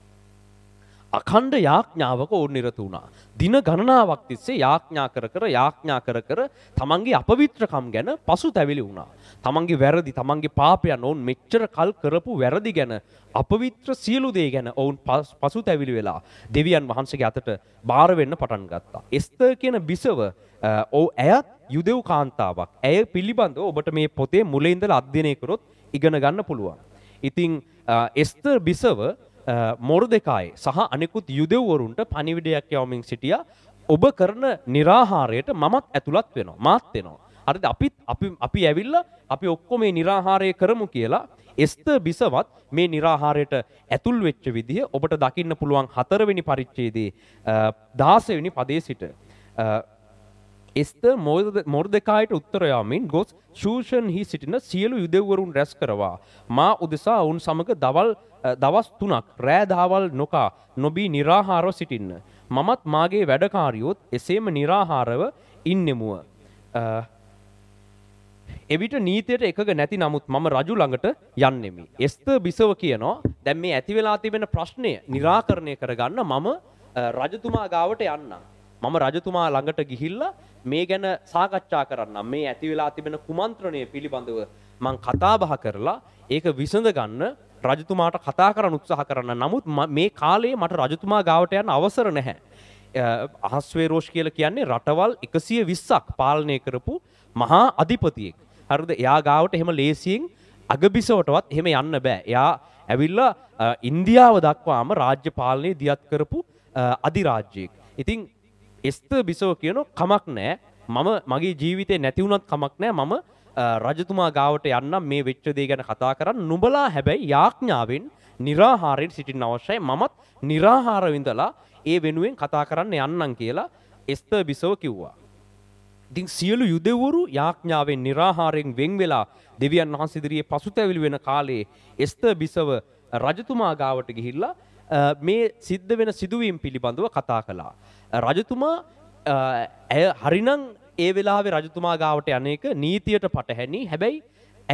A: අකණ්ඩ යාඥාවක ඔවුන් නිරත වුණා. දින ගණනාවක් තිස්සේ යාඥා කර කර යාඥා කර කර තමන්ගේ අපවිත්‍රකම් ගැන පසුතැවිලි වුණා. තමන්ගේ වැරදි තමන්ගේ පාපයන් ඔවුන් මෙච්චර කල් කරපු වැරදි ගැන අපවිත්‍ර සියලු දේ ගැන ඔවුන් පසුතැවිලි වෙලා දෙවියන් වහන්සේගේ අතට බාර වෙන්න පටන් ගත්තා. එස්තර් කියන බිසව ඔව් ඇයත් යුදෙව් කාන්තාවක්. ඇය පිළිබඳව ඔබට මේ පොතේ මුලින්දලා අධ්‍යයනය කරොත් ඉගෙන ගන්න පුළුවන්. ඉතින් එස්තර් බිසව මොරදෙකායි සහ අනෙකුත් යුදෙව්වරුන්ට පනිවිඩයක් යවමින් සිටිය ඔබ කරන නිරාහාරයට මමත් ඇතුළත් වෙනවා මාත් වෙනවා. හරිද අපිත් අපි අපි ඇවිල්ල අපි ඔක්කො මේ නිරාහාරය කරමු කියලා එස්ත බිසවත් මේ නිරාහාරයට ඇතුල් වෙච්ච විදිහ ඔබට දකින්න පුළුවන් හතරවෙනි පරිච්ඡේදයේ 16 වෙනි පදයේ සිට එස්ත මොර්දකායට උත්තරයාමින් ගොස් ශූෂන්හි සිටින සියලු යුදෙව්වරුන් රැස් කරවා. මා උදෙසා ඔවුන් සමඟ දවල් දවස් තුනක් රෑදාවල් නොකා නොබී නිරාහාරව සිටින්න. මමත් මාගේ වැඩකාරියොත් එසේම නිරාහාරව ඉන්නෙමුව. එවිට නීතයට එකග නැති නමුත් මම රජු ළඟට යන්නෙමි. එස්ත බිසව කියනවා දැම් මේ ඇතිවෙලා තිබෙන ප්‍රශ්නය නිරාකරණය කරගන්න මම රජතුමා ගාවට යන්නම්. මම රජතුමා ළඟට ගිහිල්ලා මේ ගැන සාකච්ඡා කරන්න මේ ඇති වෙලා තිබෙන කුමන්ත්‍රණය පිළිබඳව මං කතාබහ කරලා ඒක විසඳ ගන්න රජතුමාට කතා කරන්න උත්සාහ කරන්න නමුත් මේ කාලේ මට රජතුමා ගාවට යන්න අවසර නැහැ. අහස්වේ රෝෂ් කියල කියන්නේ රටවල් එකසිය විස්සක් පාලනය කරපු මහා අධිපතියෙක්. හරිද එයා ගාවට එහෙම ලේසියෙන් අගබිසවටවත් එහෙම යන්න බෑ. එයා ඇවිල්ලා ඉන්දියාව දක්වාම රාජ්‍ය පාලනය දියත් කරපු අධිරාජ්‍යයෙක්. ඉතින් එස්ත බිසෝ කියන කමක් නෑ මම මගේ ජීවිතය නැතිවුණත් කමක් නෑ මම රජතුමා ගාවට යන්න මේ වෙච්චදේ ගැන කතා කරන්න නුබලා හැබැයි යාඥාවෙන් නිරාහාරයෙන් සිටින් අවශ්‍යයි මමත් නිරාහාරවිඳලා ඒ වෙනුවෙන් කතා කරන්න යන්නම් කියලා එස්ත බිසෝ කිව්වා. ඉතින් සියලු යුදෙවරු යාඥාවෙන් නිරාහාරයෙන් වෙන් වෙලා දෙවියන් වහන්සිදිරියේ පසුතැවිලි වෙන කාලේ එස්ත බිසව රජතුමා ගාවට ගිහිල්ලා මේ සිද්ධ වෙන සිදුවීම් පිළිබඳව කතා කළා. රජතුමා ඇය හරිනං ඒ වෙලාවේ රජතුමා ගාවට යනක නීතියට පටහැනි හැබැයි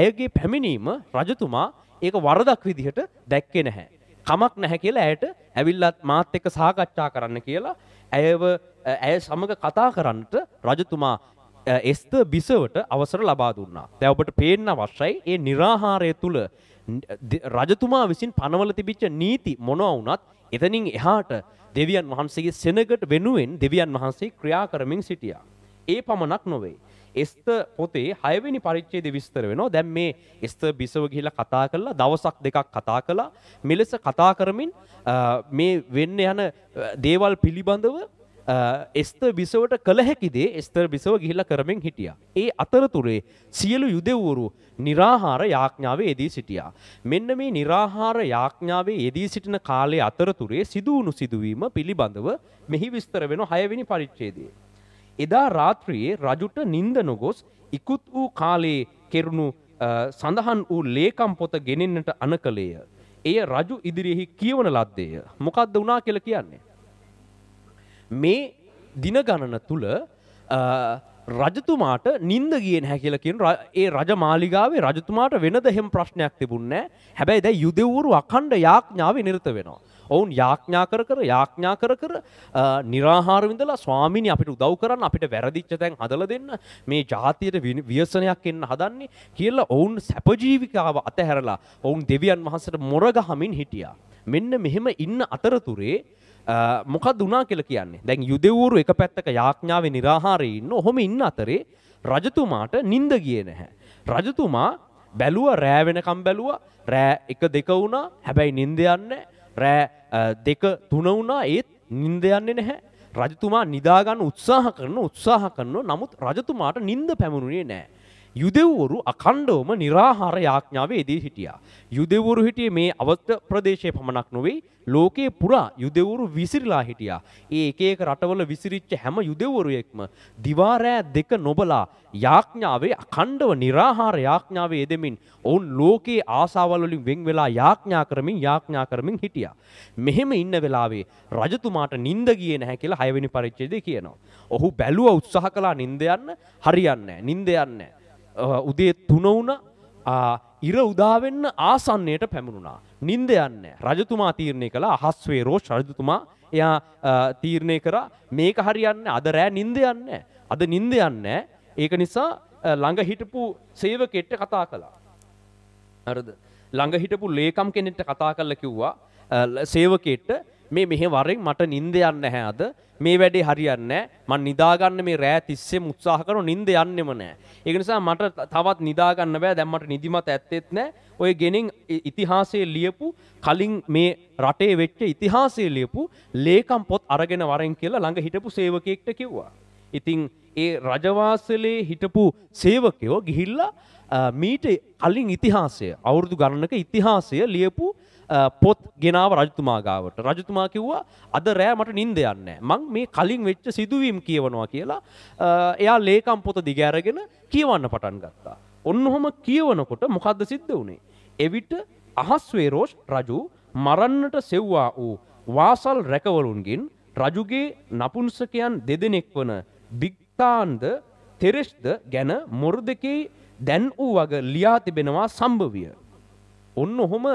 A: ඇයගේ පැමිණීම රජතුමා ඒක වරදක් විදිහට දැක්කේ නැහැ. කමක් නැහැ කියලා ඇයට ඇවිල්ලත් මාත් එක්ක සාකච්ඡා කරන්න කියලා ඇයව ඇය සමඟ කතා කරන්නට රජතුමා එස්ත බිසවට අවසර ලබා දුන්නා. දැන් ඔබට පේන්න අවශ්‍යයි ඒ निराහාරය තුල රජතුමා විසින් පනවල තිබිච්ච නීති මොනවා වුණත් එතනින් එහාට දෙවියන් වහන්සේගේ සෙනගට වෙනුවෙන් දෙවියන් වහන්සේ ක්‍රියා කරමින් සිටියා. ඒ පමණක් නොවේ. එස්ත පොතේ හයවෙනි පරිච්චේද විස්තර වෙනවා දැන් මේ එස්ත බිසව ගිහිලා කතා කරලා දවසක් දෙකක් කතා කළා මෙලෙස කතා කරමින් මේ වෙන්න යන දේවල් පිළිබඳව එස්තර බිසවට කළ හැකිදේ එස්තර බිසව ගිහිල්ල කරමෙන් හිටිය. ඒ අතරතුරේ සියලු යුදෙව්වරු නිරාහාර යාඥාවේ යෙදී සිටියා. මෙන්න මේ නිරාහාර යාඥාවේ යෙදී සිටින කාලය අතරතුරේ සිදුවුණු සිදුවීම පිළිබඳව මෙහි විස්තර වෙන හයවිනි පරිච්චේදේ. එදා රාත්‍රියයේ රජුට නින්ද නොගොස් ඉකුත් වූ කාලයේ කෙරුණු සඳහන් වූ ලේකම් පොත ගෙනෙන්නට අනකළේය. එය රජු ඉදිරියෙහි කියවන ලද්දේය. මොකක්ද වනා කියල කියන්නේ. මේ දින ගණන තුළ රජතුමාට නින්ද ගියෙන් හැකිලකින් ඒ රජ මාලිගාවේ රජතුමාට වෙනද හෙම ප්‍රශ්නයක් තිබුන්නෑ හැබැයි දැ යුදෙවූරු අකණ්ඩ යාඥාව නිරත වෙනවා. ඔවුන් යාඥා කර කර යාඥා කර කර නිරාහාරවිඳලා ස්වාමිනි අපිට උදව් කරන්න අපිට වැරදිච්ච තැන් හදල දෙන්න මේ ජාතියට ව්‍යසනයක් එන්න හදන්නේ කියලා ඔවුන් සැපජීවිකාව අතහැරලා ඔවුන් දෙවියන් වහන්සට මොරගහමින් හිටියා. මෙන්න මෙහෙම ඉන්න අතරතුරේ මොකක් දුනා කියල කියන්නේ දැන් යුදෙවූරු එක පැත්තක යාඥාව නිරහාරීන්න ඔහොම ඉන්න අතරේ රජතුමාට නින්ද ගිය නැහැ. රජතුමා බැලුව රෑවෙනකම් බැලුව රෑ එක දෙක වුණා හැබැයි නින්ද යන්න රෑ දෙක තුන වුණා ඒත් නින්ද යන්නේ නැහැ. රජතුමා නිදාගන්න උත්සාහ කරන උත්සාහ කරනවා නමුත් රජතුමාට නින්ද පැමුණුනේ නැහැ. යුදෙව්වරු අකණ්ඩවම නිරාහාර යාඥාවේ දී හිටියා. යුදෙවරු හිටියේ මේ අවස්ථ ප්‍රදේශය පමණක් නොවෙයි ලෝකයේ පුරා යුදෙවරු විසිරලා හිටියා. ඒ එක එක රටවල විසිරිච්ච හැම යුදෙවරුයෙක්ම දිවාරෑ දෙක නොබලා යාඥාවේ අකණ්ඩව නිරාහාර යාඥාවේ යෙදෙමින් ඔවුන් ලෝකයේ ආසාවල් වලින් වෙන් වෙලා යාඥා කරමින් යාඥා කරමින් හිටියා. මෙහෙම ඉන්න වෙලාවේ රජතුමාට නිින්ද ගියේ නැහැ කියලා 6 වෙනි පරිච්ඡේදයේ කියනවා. ඔහු බැලුවා උත්සාහ කළා නිින්ද යන්න හරියන්නේ නැහැ. නිින්ද යන්නේ නැහැ. උදේ තුනවුන ඉර උදාවෙන්න ආසන්නයට පැමුණුනා. නින්ද යන්න රජතුමා තීරණය කළ අහස්වේරෝ රජතුමා එයා තීරණය කර මේක හරියන්න අද රෑ නින්ද යන්න අද නින්ද යන්න ඒක නිසා ළඟ හිටපු සේවකෙට්ට කතා කළා. හරද ළඟ හිටපු ලේකම් කෙනෙක්ට කතා කල්ල කිව්වා සේවකෙට්ට මේ මෙහෙ වරෙන් මට නිින්ද යන්නේ නැහැ අද මේ වැඩේ හරියන්නේ මං නිදාගන්න මේ රෑ තිස්සෙම උත්සාහ කරන නිින්ද යන්නෙම නෑ. ඒක නිසා මට තවත් නිදාගන්න බෑ දැන් මට නිදිමත ඇත්තෙත් නෑ. ඔය ගෙනින් ඉතිහාසයේ ලියපු කලින් මේ රටේ වෙච්ච ඉතිහාසයේ ලියපු ලේකම් පොත් අරගෙන වරෙන් කියලා ළඟ හිටපු සේවකයෙක්ට කිව්වා. ඉතින් ඒ රජවාසලේ හිටපු සේවකයෝ ගිහිල්ලා මීට කලින් ඉතිහාසය අවුරුදු ගණනක ඉතිහාසය ලියපු පොත් ගෙනාව රජතුමාගාවට රජතුමා කිව්වා අද රෑ මට නින්ද යන්න මං මේ කලින් වෙච්ච සිදුවීම් කියවනවා කියලා එයා ලේකම් පොත දිගෑරගෙන කියවන්න පටන් ගත්තා. ඔන්නොහොම කියවනකොට මොකක්ද සිද්ධ වුණේ. එවිට අහස්වේරෝෂ් රජු මරන්නට සෙව්වා වූ වාසල් රැකවලුන්ගින් රජුගේ නපුන්සකයන් දෙදෙනෙක් වන බික්තාන්ද තෙරෙෂ්ද ගැන මොර දෙකේ දැන් වූ වග ලියා තිබෙනවා සම්භවිය. ඔන්න ඔහොම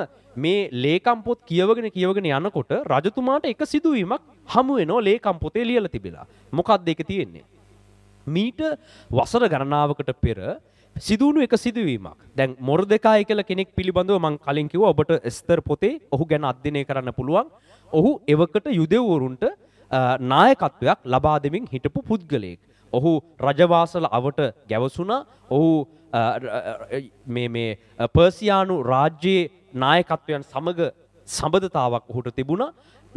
A: මේ ලේකම්පොත් කියවගෙන කියවගෙන යනකොට රජතුමාට එක සිදුවීමක් හමුවෙනෝ ලේකම්පොතේ ලියල තිබෙලා මොකක්ද එක තියෙන්නේ. මීට වසර ගණනාවකට පෙර සිදුවුණු එක සිදුවීමක් දැන් මොර දෙකායි කල කෙනෙක් පිළිබඳව මං කලින් කිව්වා ඔබට එස්තර පොතේ ඔහු ගැන අධ්‍යයනය කරන්න පුළුවන් ඔහු එවකට යුදෙව්වරුන්ට නායකත්වයක් ලබා දෙමින් හිටපු පුද්ගලයෙක් ඔහු රජවාසල අවට ගැවසුනා ඔහු මේ පර්සියානු රාජ්‍යයේ නායකත්වයන් සමග සබඳතාවක් ඔහුට තිබුණා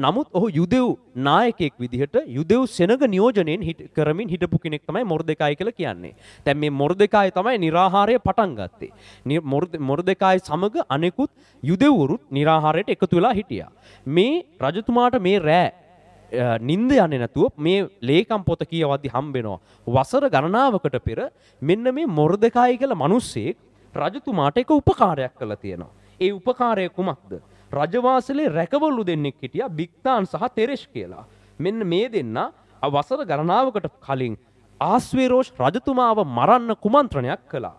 A: නමුත් ඔහු යුදෙව් නායකෙක් විදිහට යුදෙව් සෙනග නියෝජනයෙන් හිට කරමින් හිටපු කෙනෙක් තමයි මොර දෙකායි කියලා කියන්නේ. දැන් මේ මොර දෙකායි තමයි निराහාරය පටන් ගත්තේ. මොර දෙකායි සමග අනෙකුත් යුදෙව්වරුත් निराහාරයට එකතු වෙලා හිටියා. මේ රජතුමාට මේ රෑ නින්ද යන්නේ නැතුව මේ ලේකම් පොත කියවද්දි හම්බෙනවා. වසර ගණනාවකට පෙර මෙන්න මේ මොර්දකයි කියලා මිනිස්සෙක් රජතුමාට එක උපකාරයක් කළා තියෙනවා. ඒ උපකාරය කුමක්ද? රජවාසලේ රැකවලු දෙන්නෙක් හිටියා බික්තාන් සහ තෙරෙෂ් කියලා. මෙන්න මේ දෙන්න වසර ගණනාවකට කලින් ආස්වේරෝෂ් රජතුමාව මරන්න කුමන්ත්‍රණයක් කළා.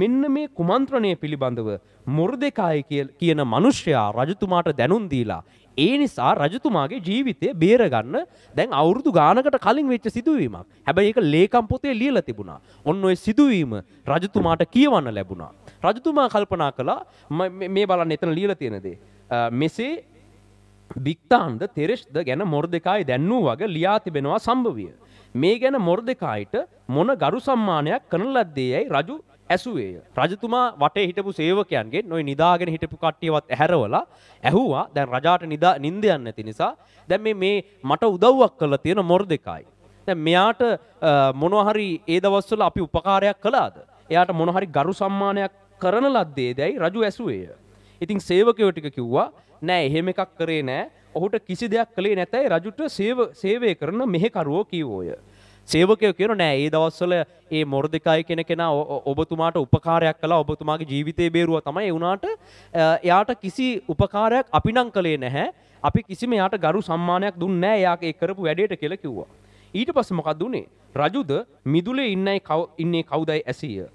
A: මෙන්න මේ කුමන්ත්‍රණය පිළිබඳව මුර්දෙකායි කියන මනුෂ්‍යයා රජතුමාට දැනුන් දීලා ඒ නිසා රජතුමාගේ ජීවිතය බේරගන්න දැන් අවුරුදු ගානකට කලින් වෙච්ච සිදුවීමක්. හැබැයි ඒක ලේකම් පොතේ ලියලා තිබුණා. ඔන්න ඔය සිදුවීම රජතුමාට කියවන්න ලැබුණා. රජතුමා කල්පනා කළා මේ බලන්න එතන ලියලා තියෙන දේ. මෙසේ බික්තාන්ද තෙරෙෂ්ද ගැන මොර්දෙකායි දැන්නූ වගේ ලියා තිබෙනවා සම්භවිය. මේ ගැන මොර්දෙකායිට මොන ගරු සම්මානයක් කරන ලද්දේයයි රජු ඇසුවේය. රජතුමා වටේ හිටපු සේවකයන්ගේ නොයි නිදාගෙන හිටපු කට්ටියවත් ඇහැරවලා ඇහුවා දැන් රජාට නිදා නිින්ද යන්නේ නැති නිසා දැන් මේ මේ මට උදව්වක් කරලා තියෙන මොර්දෙකයි. දැන් මෙයාට මොනවා හරි ඒ දවස්වල අපි උපකාරයක් කළාද? එයාට මොන හරි ගරු සම්මානයක් කරන ලද්දේදයි රජු ඇසුවේය. ඉතින් සේවකයෝ ටික කිව්වා නෑ එහෙම එකක් කරේ නෑ. ඔහුට කිසි දෙයක් කළේ නැතයි රජුට සේවය කරන මෙහෙකරුවෝ කීවෝය. සේවකයෝ කියන නෑ ඒ දවස්වල ඒ මොර්දිකාය කෙන කෙනා ඔබතුමාට උපකාරයක් කළා ඔබතුමාගේ ජීවිතයේ බේරුවා තමයි ඒ වුණාට එයාට කිසි උපකාරයක් අපි නම් කළේ නැහැ අපි කිසිම එයාට ගරු සම්මානයක් දුන්නේ නැහැ එයා ඒ කරපු වැඩේට කියලා කිව්වා ඊට පස්සේ මොකක්ද උනේ රජුද මිදුලේ ඉන්නයි ඉන්නේ කවුදයි ඇසීය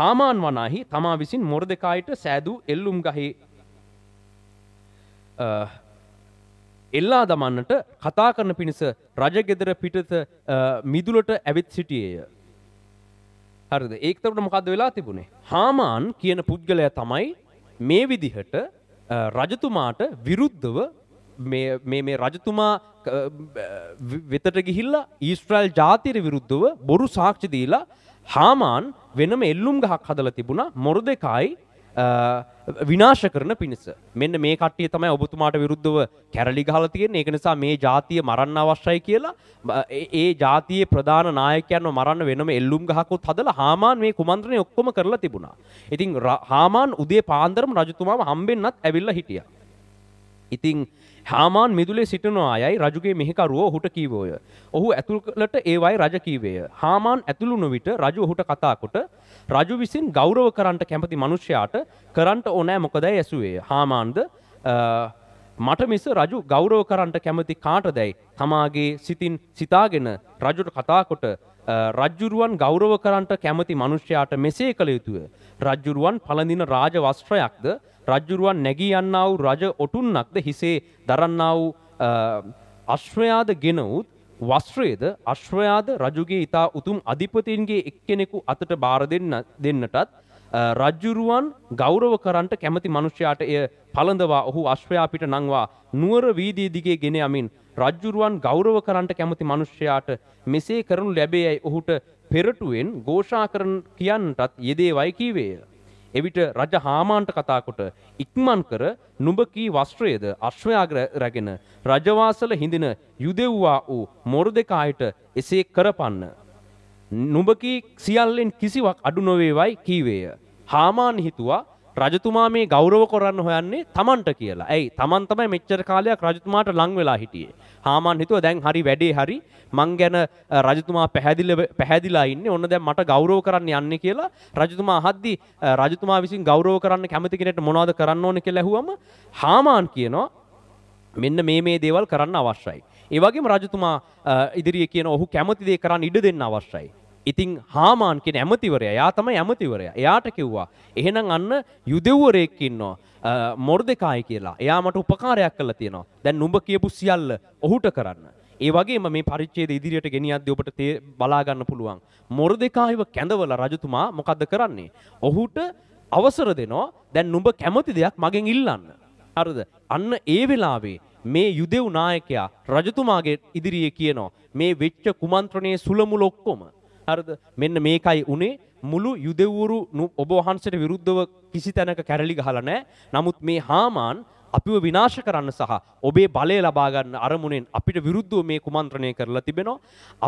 A: හාමාන් වනාහි තමා විසින් මොර්දකායට සෑදූ එල්ලුම් ගහේ එල්ලා දමන්නට කතා කරන පිණිස රජගෙදර පිටත මිදුලට ඇවිත් සිටියේය. හරිද ඒක්තරට මොකද වෙලා තිබුණේ. හාමාන් කියන පුද්ගලය තමයි මේ විදිහට රජතුමාට විරුද්ධව මේ රජතුමා වෙතට ගිහිල්ලා ඊස්ට්‍රයිල් ජාතිර විරුද්ධව බොරු සාක්ෂි දීලා හාමාන් වෙනම එල්ලුම් ගහක් හදලා තිබුණා මොරු දෙකයි විනාශ කරන පිණිස මෙන්න මේ කට්ටිය තමයි ඔබතුමාට විරුද්ධව කැරලි ගහලා තියෙන්නේ ඒක නිසා මේ ජාතිය මරන්න අවශ්‍යයි කියලා ඒ ජාතියේ ප්‍රධාන නායකයන්ව මරන්න වෙනම එල්ලුම් ගහකුත් හදලා හාමාන් මේ කුමන්ත්‍රණය ඔක්කොම කරලා තිබුණා. ඉතින් හාමාන් උදේ පාන්දරම රජතුමාව හම්බෙන්නත් ඇවිල්ලා හිටියා. ඉතිං හාමාන් මිදුලේ සිටනවා අයයි රජුගේ මෙහිකරුවෝ හුට කීවෝය. ඔහු ඇතුළට ඒවයි රජකීවය. හාමාන් ඇතුළුණු විට රජු ඔහුට කතාකොට රජු විසින් ගෞරව කරන්ට කැමති මනුෂ්‍යයාට කරන්ට ඕනෑ මොකදැයි ඇසුවේ. හාමාන්ද මට මිස රජු ගෞරව කරන්ට කැමති කාට දැයි. තමාගේ සිතින් සිතාගෙන රජුට කතාකොට රජ්ජුරුවන් ගෞරව කරන්ට කැමති මනුෂ්‍යයාට මෙසේ කළ යුතුය. රජ්ජුරුවන් පලඳින රාජ වස්ත්‍රයක්ද රජ්ජුරුවන් නැගී යන්නා වූ රජ ඔටුන්නක්ද හිසේ දරන්නා වූ අශ්වයාද ගෙන වූත් වස්ත්‍රයේද අශ්වයාද රජුගේ ඊතා උතුම් අධිපතීන්ගේ එක්කෙනෙකු අතට බාර දෙන්න දෙන්නටත් රජ්ජුරුවන් ගෞරව කරන්නට කැමති මිනිසයාට එය පළඳවා ඔහු අශ්වයා පිට නංවා නුවර වීදිය දිගේ ගෙන යමින් රජ්ජුරුවන් ගෞරව කරන්නට කැමති මිනිසයාට මෙසේ කරනු ලැබේයි ඔහුට පෙරටුවෙන් ഘോഷා කරන කියන්නටත් යෙදේවයි කීවේය එවිට රජ හාමාන්ට කතාකොට ඉක්මන් කර නුඹ කී වස්ත්‍රයේද අශ්වයාග රැගෙන රජවාසල හිඳින යුදෙව්වා වූ මොර්දෙකායට එසේ කරපන්න. නුඹ කී සියල්ලෙන් කිසිවක් අඩු නොවේවයි කීවේය. හාමාන් හිතුවා රජතුමා මේ ගෞරව කරන්න හොයන්නේ තමන්ට කියලා. ඇයි තමන් තමයි මෙච්චර කාලයක් රජතුමාට ලං වෙලා හිටියේ. හාමන් හිතුවා දැන් හරි වැඩේ හරි මං ගැන රජතුමා පැහැදිලි පැහැදිලා ඉන්නේ. ඔන්න දැන් මට ගෞරව කරන්න යන්නේ කියලා රජතුමා අහද්දි රජතුමා විසින් ගෞරව කරන්න කැමති කෙනෙක්ට මොනවද කරන්න ඕනේ කියලා ඇහුවම හාමාන් කියනවා මෙන්න මේ මේ දේවල් කරන්න අවශ්‍යයි. ඒ වගේම රජතුමා ඉදිරියේ කියන ඔහු කැමති දේ කරන්න ඉඩ දෙන්න අවශ්‍යයි. ඉතිං හාමාන් කෙන ඇමතිවරය යා තම ඇමතිවරය එයාට කිව්වා. එහෙනම් අන්න යුදෙව්වරයෙක්කින්නවා. මොර්දකාය කියලා එයා මට උපකාරයක් කළ තියෙනවා දැන් නුඹ කියපු සියල්ල ඔහුට කරන්න. ඒ වගේම මේ පරිච්ඡේද ඉදිරියට ගෙනියද්දී ඔබට තේ බලා ගන්න පුළුවන්. මොර්දකායව කැඳවල රජතුමා මොකද්ද කරන්නේ? ඔහුට අවසර දෙනවා දැන් නුඹ කැමති දෙයක් මගෙන් ඉල්ලන්න. හරිද? අන්න ඒ වෙලාවේ මේ යුදෙව් නායකයා රජතුමාගේ ඉදිරියේ කියනවා මේ වෙච්ච කුමන්ත්‍රණයේ සුලමුල ඔක්කොම හරිද මෙන්න මේකයි උනේ මුළු යුදෙව්වරු ඔබ වහන්සේට විරුද්ධව කිසි තැනක කැරලි ගහලා නැහැ නමුත් මේ හාමාන් අපිව විනාශ කරන්න සහ ඔබේ බලය ලබා ගන්න අරමුණෙන් අපිට විරුද්ධව මේ කුමන්ත්‍රණය කරලා තිබෙනවා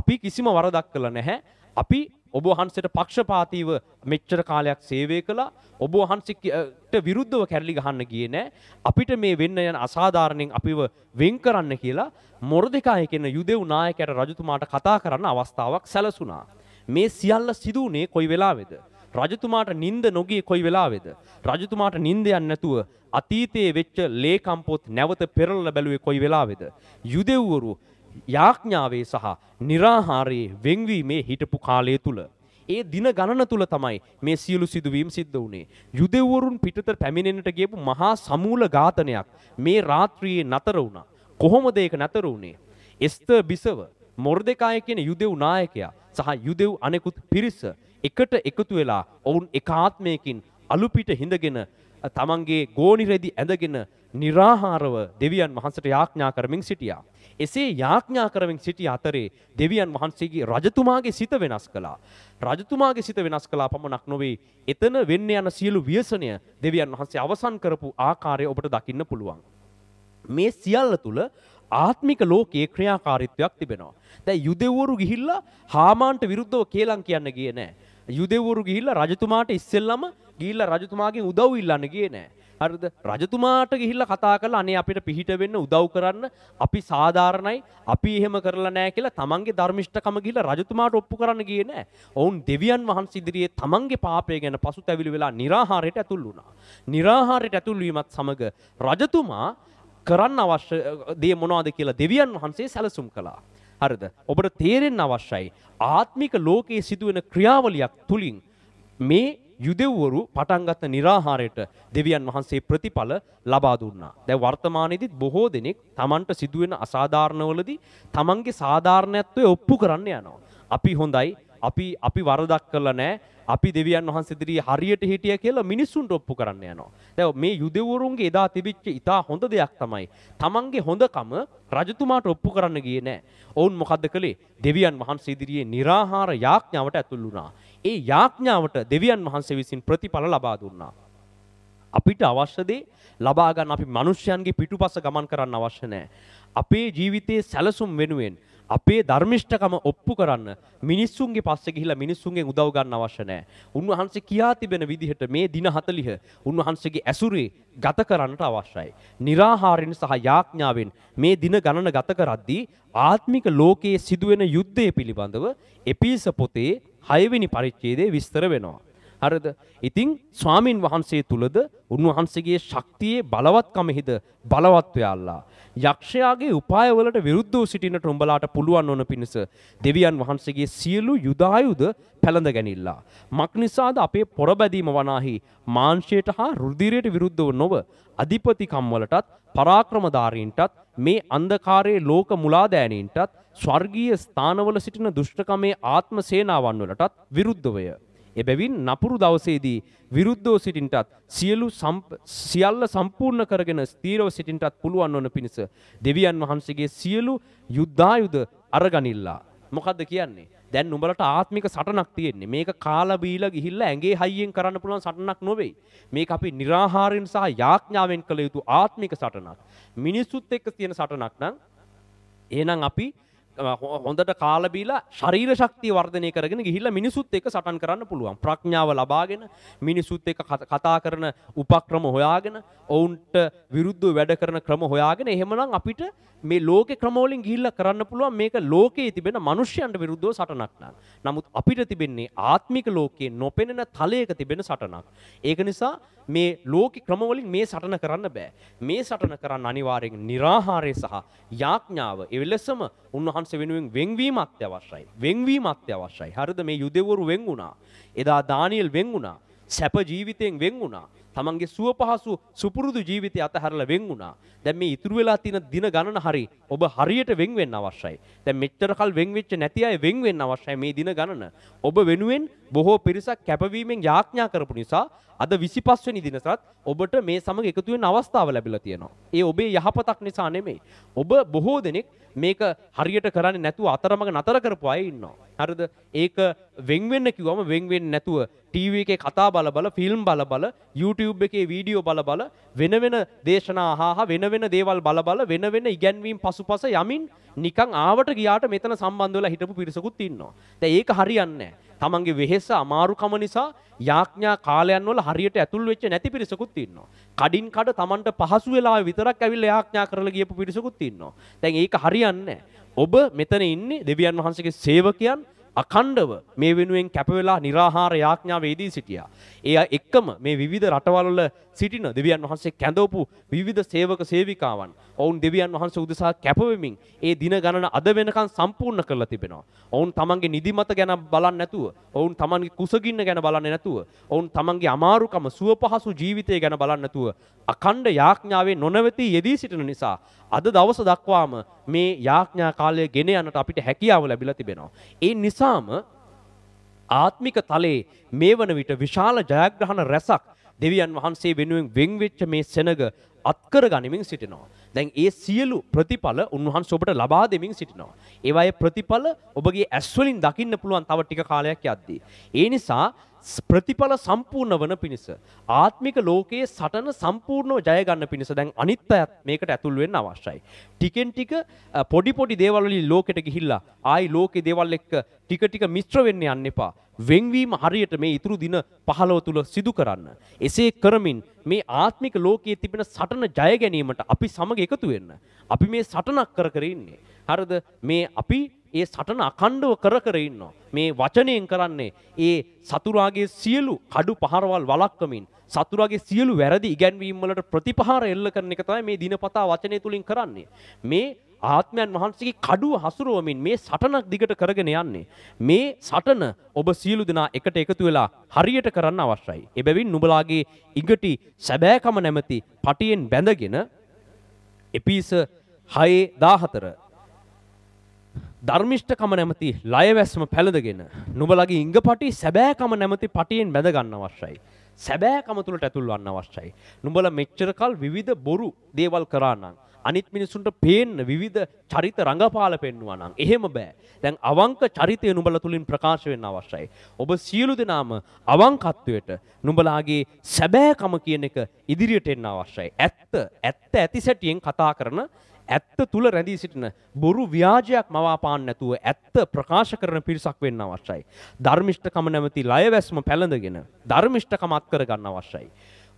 A: අපි කිසිම වරදක් කළා නැහැ අපි ඔබ වහන්සේට පක්ෂපාතීව මෙච්චර කාලයක් සේවය කළා ඔබ වහන්සේට විරුද්ධව කැරලි ගහන්න ගියේ නැහැ අපිට මේ වෙන්න යන අසාධාරණෙන් අපිව වෙන් කරන්න කියලා මොරදෙකාය කියන යුදෙව් නායකයාට රජතුමාට කතා කරන්න අවස්ථාවක් සැලසුණා මේ සියල්ල සිදු වුණේ කොයි වෙලාවේද? රජතුමාට නිින්ද නොගිය කොයි වෙලාවේද? රජතුමාට නිින්ද නැතුව අතීතයේ වෙච්ච ලේකම්පොත් නැවත පෙරලලා බැලුවේ කොයි වෙලාවේද? යුදෙව්වරු යාඥාවේ සහ निराහාරයේ වෙන්වීමේ හිටපු කාලය තුල ඒ දින ගණන තුල තමයි මේ සියලු සිදුවීම් සිද්ධ වුණේ. යුදෙව්වරුන් පිටත පැමිණෙන්නට ගියපු මහා සමූල ඝාතනයක් මේ රාත්‍රියේ නතර වුණා. කොහොමද ඒක නතර වුණේ? එස්තර් බිසව මොර්දෙකාය කියන යුදෙව් නායකයා සහ යුදෙව් අනෙකුත් පිරිස එකට එකතු වෙලා ඔවුන් එකාත්මයකින් අලුපිට හිඳගෙන තමන්ගේ ගෝනිරෙදි ඇඳගෙන निराහාරව දෙවියන් වහන්සට යාඥා කරමින් සිටියා. එසේ යාඥා කරමින් සිටි අතරේ දෙවියන් වහන්සේගේ රජතුමාගේ සිත වෙනස් කළා. රජතුමාගේ සිත වෙනස් කළා පමණක් නොවේ. එතන වෙන්න යන සියලු ව්‍යසනය දෙවියන් වහන්සේ අවසන් කරපු ආකාරය ඔබට දකින්න පුළුවන්. මේ සියල්ල තුළ ආත්මික ලෝකයේ ක්‍රියාකාරීත්වයක් තිබෙනවා. දැන් යුදෙව්වරු ගිහිල්ලා හාමාන්ට විරුද්ධව කේලම් කියන්න ගියේ නැහැ. යුදෙව්වරු ගිහිල්ලා රජතුමාට ඉස්සෙල්ලම ගිහිල්ලා රජතුමාගෙන් උදව් ඉල්ලන්න ගියේ නැහැ. හරිද රජතුමාට ගිහිල්ලා කතා කරලා අනේ අපිට පිහිට වෙන්න උදව් කරන්න අපි සාධාරණයි අපි එහෙම කරලා නැහැ කියලා තමන්ගේ ධර්මිෂ්ඨකම ගිහිල්ලා රජතුමාට ඔප්පු කරන්න ගියේ නැහැ. ඔවුන් දෙවියන් වහන්සේ ඉදිරියේ තමන්ගේ පාපය ගැන පසුතැවිලි වෙලා निराහාරයට ඇතුල් වුණා. निराහාරයට ඇතුල් වීමත් සමග රජතුමා කරන්න අවශ්‍ය දේ මොනවාද කියලා දෙවියන් වහන්සේ සැලසුම් කළා. හරිද? ඔබට තේරෙන්න අවශ්‍යයි ආත්මික ලෝකයේ සිදුවෙන ක්‍රියාවලියක් තුලින් මේ යුදෙව්වරු පටන්ගත්ත නිරාහාරයට දෙවියන් වහන්සේ ප්‍රතිඵල ලබා දුන්නා. දැන් වර්තමානයේදීත් බොහෝ දෙනෙක් Tamanට සිදුවෙන අසාධාරණවලදී Tamanගේ සාධාරණත්වය ඔප්පු කරන්න යනවා. අපි හොඳයි අපි අපි වරදක් කරලා නෑ අපි දෙවියන් වහන්සේදිරී හරියට හිටිය කියලා මිනිස්සුන්ට ඔප්පු කරන්න යනවා. දැන් මේ යුදෙවරුන්ගේ එදා තිබිච්ච ඉතා හොඳ දෙයක් තමයි තමන්ගේ හොඳකම රජතුමාට ඔප්පු කරන්න ගියේ නෑ. ඔවුන් මොකද්ද කළේ? දෙවියන් වහන්සේ ඉදිරියේ निराහාර යාඥාවට ඇතුළු වුණා. ඒ යාඥාවට දෙවියන් වහන්සේ විසින් ප්‍රතිඵල ලබා දුන්නා. අපිට අවශ්‍ය දේ ලබා ගන්න අපි මිනිස්යන්ගේ පිටුපස ගමන් කරන්න අවශ්‍ය නැහැ. අපේ ජීවිතයේ සැලසුම් වෙනුවෙන් අපේ ධර්මිෂ්ඨකම ඔප්පු කරන්න මිනිස්සුන්ගේ පස්සේ ගිහිලා මිනිස්සුන්ගෙන් උදව් ගන්න අවශ්‍ය නැහැ. උන්වහන්සේ කියා තිබෙන විදිහට මේ දින 40 උන්වහන්සේගේ ඇසුරේ ගත කරන්නට අවශ්‍යයි. निराහාරයෙන් සහ යාඥාවෙන් මේ දින ගණන ගත කරද්දී ආත්මික ලෝකයේ සිදුවෙන යුද්ධය පිළිබඳව එපීස පොතේ 6 වෙනි පරිච්ඡේදයේ විස්තර වෙනවා. හරිද? ඉතින් ස්වාමින් වහන්සේ තුලද උන්වහන්සේගේ ශක්තියේ බලවත්කමෙහිද බලවත් වෙයලා යක්ෂයාගේ උපායවලට විරුද්ධ වූ සිටින්නට උඹලාට පුළුවන් වන පිණිස දෙවියන් වහන්සේගේ සියලු යුදායුධ පැළඳ ගැනිල්ලා. මක් නිසාද අපේ පොරබැදීම වනාහි මාංශයට හා රුධිරයට විරුද්ධව නොව අධිපතිකම්වලටත් පරාක්‍රමධාරීන්ටත් මේ අන්දකාරයේ ලෝක මුලාදෑනීන්ටත් ස්වර්ගීය ස්ථානවල සිටින දුෂ්ටකමේ ආත්ම සේනාවන් වලටත් විරුද්ධවය. එබැවින් නපුරු දවසේදී විරුද්ධෝ සිටින්ටත් සියලු සියල්ල සම්පූර්ණ කරගෙන ස්ථීරව සිටින්ටත් පුළුවන් වන පිණිස දෙවියන් වහන්සේගේ සියලු යුද්ධායුධ අරගනිල්ලා. මොකද්ද කියන්නේ? දැන් නුඹලට ආත්මික සටනක් තියෙන්නේ. මේක කාලා බීලා ගිහිල්ලා ඇඟේ හයියෙන් කරන්න පුළුවන් සටනක් නොවේ. මේක අපි निराහාරයෙන් සහ යාඥාවෙන් කළ යුතු ආත්මික සටනක්. මිනිසුත් එක්ක තියෙන සටනක් නම් එහෙනම් අපි හොඳට කාලබීලා ශරීර ශක්තිය වර්ධනය කරගෙන ගිහිල්ල මිනිසුත් එක සටන් කරන්න පුළුවන් ප්‍රඥාව ලබාගෙන මිනිසුත් එක කතා කරන උපක්‍රම හොයාගෙන ඔවුන්ට විරුද්ධ වැඩ කරන ක්‍රම හොයාගෙන එහෙමනම් අපිට මේ ලෝක ක්‍රමෝලින් ගිල්ල කරන්න පුළුවන් මේක ලෝකයේ තිබෙන මනුෂ්‍යයන්ට විරුද්ධව සටනක්නා. නමුත් අපිට තිබෙන්නේ ආත්මික ලෝකයේ නොපෙනෙන තලයක තිබෙන සටනක්. ඒක නිසා මේ ලෝක ක්‍රමවලින් මේ සටන කරන්න බෑ. මේ සටන කරන්න අනිවාරයෙන් නිරාහාරය සහ යාඥාව එවෙලෙසම උන්වහන්ස වෙනුවෙන් වෙංවීම අත්‍යවශ්‍යයි. වෙංවීම අත්‍යවශ්‍යයි. හරිද මේ යුදෙවරු වෙන් වුණා. එදා දානියෙල් වෙන් වුණා. සැප ජීවිතයෙන් වෙන් වුණා. තමන්ගේ සුව පහසු සුපුරුදු ජීවිතය අතහරලා වෙන් වුණා. දැන් මේ ඉතුරු වෙලා තියෙන දින ගණන හරි ඔබ හරියට වෙන් වෙන්න අවශ්‍යයි. දැන් මෙච්චර කල් වෙන් වෙච්ච නැති අය වෙන් වෙන්න අවශ්‍යයි මේ දින ගණන. ඔබ වෙනුවෙන් බොහෝ පිරිසක් කැපවීමෙන් යාඥා කරපු නිසා අද 25 වෙනි දිනසත් ඔබට මේ සමග එකතු වෙන අවස්ථාව ලැබිලා තියෙනවා. ඒ ඔබේ යහපතක් නිසා නෙමෙයි. ඔබ බොහෝ දෙනෙක් මේක හරියට කරන්නේ නැතුව අතරමඟ නතර කරපු අය ඉන්නවා. හරිද? ඒක වෙන් වෙන්න කිව්වම වෙන් වෙන්නේ නැතුව ටීවී එකේ කතා බල බල ෆිල්ම් බල බල YouTube එකේ වීඩියෝ බල බල වෙන වෙන දේශනා හා වෙන වෙන දේවල් බල බල වෙන වෙන ඉගැන්වීම් පසුපස යමින් නිකන් ආවට ගියාට මෙතන සම්බන්ධ වෙලා හිටපු පිරිසකුත් ඉන්නවා. දැන් ඒක හරියන්නේ නැහැ. තමන්ගේ වෙහෙස අමාරුකම නිසා යාඥා කාලයන් වල හරියට ඇතුල් වෙච්ච නැති පිරිසකුත් ඉන්නවා. කඩින් කඩ තමන්ට පහසු වෙලාවේ විතරක් ඇවිල්ලා යාඥා කරලා ගියපු පිරිසකුත් ඉන්නවා. දැන් ඒක හරියන්නේ ඔබ මෙතන ඉන්නේ දෙවියන් වහන්සේගේ සේවකයන් අකණ්ඩව මේ වෙනුවෙන් කැපවෙලා නිරාහාර යාඥාවේදී සිටියා. එය එක්කම මේ විවිධ රටවල්වල සිටින දෙවියන් වහන්සේ කැඳවපු විවිධ සේවක සේවිකාවන් ඔවුන් දෙවියන් වහන්සේ උදෙසා කැපවෙමින් ඒ දින ගණන අද වෙනකන් සම්පූර්ණ කරලා තිබෙනවා. ඔවුන් තමන්ගේ නිදිමත ගැන බලන්නේ නැතුව, ඔවුන් තමන්ගේ කුසගින්න ගැන බලන්නේ නැතුව, ඔවුන් තමන්ගේ අමාරුකම සුවපහසු ජීවිතය ගැන බලන්නේ නැතුව අඛණ්ඩ යාඥාවේ නොනවති යෙදී සිටින නිසා අද දවස දක්වාම මේ යාඥා කාලය ගෙන යන්නට අපිට හැකියාව ලැබිලා තිබෙනවා. ඒ නිසාම ආත්මික තලයේ මේ වන විට විශාල ජයග්‍රහණ රැසක් දෙවියන් වහන්සේ වෙනුවෙන් වෙන්වෙච්ච මේ සෙනග අත්කර ගනිමින් සිටිනවා. දැන් ඒ සියලු ප්‍රතිඵල උන්වහන්සේ ඔබට ලබා දෙමින් සිටිනවා. ඒවායේ ප්‍රතිඵල ඔබගේ ඇස්වලින් දකින්න පුළුවන් තව ටික කාලයක් යද්දී. ඒ නිසා ප්‍රතිඵල සම්පූර්ණ වන පිණිස. ආත්මික ලෝකයේ සටන සම්පූර්ණව ජයගන්න පිණිස දැන් අනිත් අයත් මේකට ඇතුල් වෙන්න අවශ්‍යයි. ටිකෙන් ටික පොඩි පොඩි දේවල් වලින් ලෝකෙට ගිහිල්ලා ආයි ලෝකේ දේවල් එක්ක ටික ටික මිශ්‍ර වෙන්න යන්න එපා. වෙන්වීම හරියට මේ ඉතුරු දින 15 තුල සිදු කරන්න. එසේ කරමින් මේ ආත්මික ලෝකයේ තිබෙන සටන ජය ගැනීමට අපි සමග එකතු වෙන්න. අපි මේ සටනක් කර කර ඉන්නේ. හරිද? මේ අපි ඒ සටන අකණ්ඩව කර කර ඉන්නවා. මේ වචනයෙන් කරන්නේ ඒ සතුරාගේ සියලු කඩු පහරවල් වළක්වමින් සතුරාගේ සියලු වැරදි ඉගැන්වීම් වලට ප්‍රතිපහාර එල්ල කරන එක තමයි මේ දිනපතා වචනය තුලින් කරන්නේ. මේ ආත්මයන් වහන්සේගේ කඩුව හසුරුවමින් මේ සටනක් දිගට කරගෙන යන්නේ. මේ සටන ඔබ සියලු දෙනා එකට එකතු වෙලා හරියට කරන්න අවශ්‍යයි. එබැවින් නුඹලාගේ ඉඟටි සැබෑකම නැමැති පටියෙන් බැඳගෙන එපීස 6 14 ධර්මිෂ්ඨකම නැමති ලයවැස්ම පැළඳගෙන නුඹලගේ ඉඟපටි සැබෑකම නැමති පටියෙන් බැඳ ගන්න අවශ්‍යයි. සැබෑකම තුලට ඇතුල්වන්න අවශ්‍යයි. නුඹලා මෙච්චර කල් විවිධ බොරු දේවල් කරා නම් අනිත් මිනිසුන්ට පේන්න විවිධ චරිත රඟපාල පෙන්වනවා නම් එහෙම බෑ. දැන් අවංක චරිතය නුඹලා තුලින් ප්‍රකාශ වෙන්න අවශ්‍යයි. ඔබ සියලු දෙනාම අවංකත්වයට නුඹලාගේ සැබෑකම කියන එක ඉදිරියට එන්න අවශ්‍යයි. ඇත්ත ඇත්ත ඇති සැටියෙන් කතා කරන ඇත්ත තුළ රැඳී සිටින බොරු ව්‍යාජයක් මවාපාන් නැතුව ඇත්ත ප්‍රකාශ කරන පිරිසක් වෙන්න අවශ්‍යයි. ධර්මිෂ්ඨකම නැමති ලයවැස්ම පැළඳගෙන ධර්මිෂ්ඨකමත් කරගන්න අවශ්‍යයි.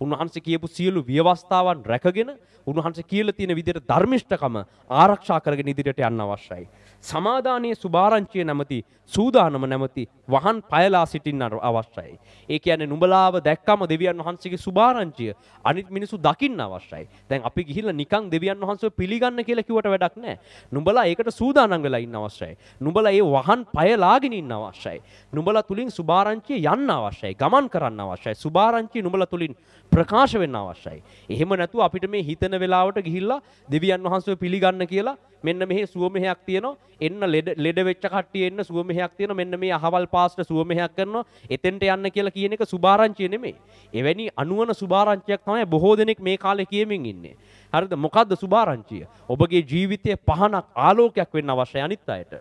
A: උන්වහන්සේ කියපු සියලු ව්‍යවස්ථාවන් රැකගෙන උන්වහන්සේ කියලා තියෙන විදිහට ධර්මිෂ්ඨකම ආරක්ෂා කරගෙන ඉදිරියට යන්න අවශ්‍යයි. සමාදානයේ සුභාරංචිය නැමැති සූදානම නැමැති වහන් පයලා සිටින්න අවශ්‍යයි. ඒ කියන්නේ නුඹලාව දැක්කම දෙවියන් වහන්සේගේ සුභාරංචිය අනිත් මිනිස්සු දකින්න අවශ්‍යයි. දැන් අපි ගිහිල්ලා නිකන් දෙවියන් වහන්සේව පිළිගන්න කියලා කිව්වට වැඩක් නැහැ. නුඹලා ඒකට සූදානම් වෙලා ඉන්න අවශ්‍යයි. නුඹලා ඒ වහන් පයලාගෙන ඉන්න අවශ්‍යයි. නුඹලා තුලින් සුභාරංචිය යන්න අවශ්‍යයි. ගමන් කරන්න අවශ්‍යයි. සුභාරංචිය නුඹලා තුලින් ප්‍රකාශ වෙන්න අවශ්‍යයි. එහෙම නැතුව අපිට මේ හිතන වෙලාවට ගිහිල්ලා දෙවියන් වහන්සේව පිළිගන්න කියලා මෙන්න මෙහි සුවමෙහයක් තියෙනවා. එන්න ලෙඩ ලෙඩ වෙච්ච කට්ටිය එන්න සුවමෙහයක් තියෙනවා. මෙන්න මේ අහවල් පාස්ට සුවමෙහයක් කරනවා. එතෙන්ට යන්න කියලා කියන එක සුභාරංචිය නෙමෙයි. එවැනි අනුවන සුභාරංචියක් තමයි බොහෝ දෙනෙක් මේ කාලේ කියමින් ඉන්නේ. හරිද? මොකද්ද සුභාරංචිය? ඔබගේ ජීවිතයේ පහනක් ආලෝකයක් වෙන්න අවශ්‍යයි අනිත් අයට.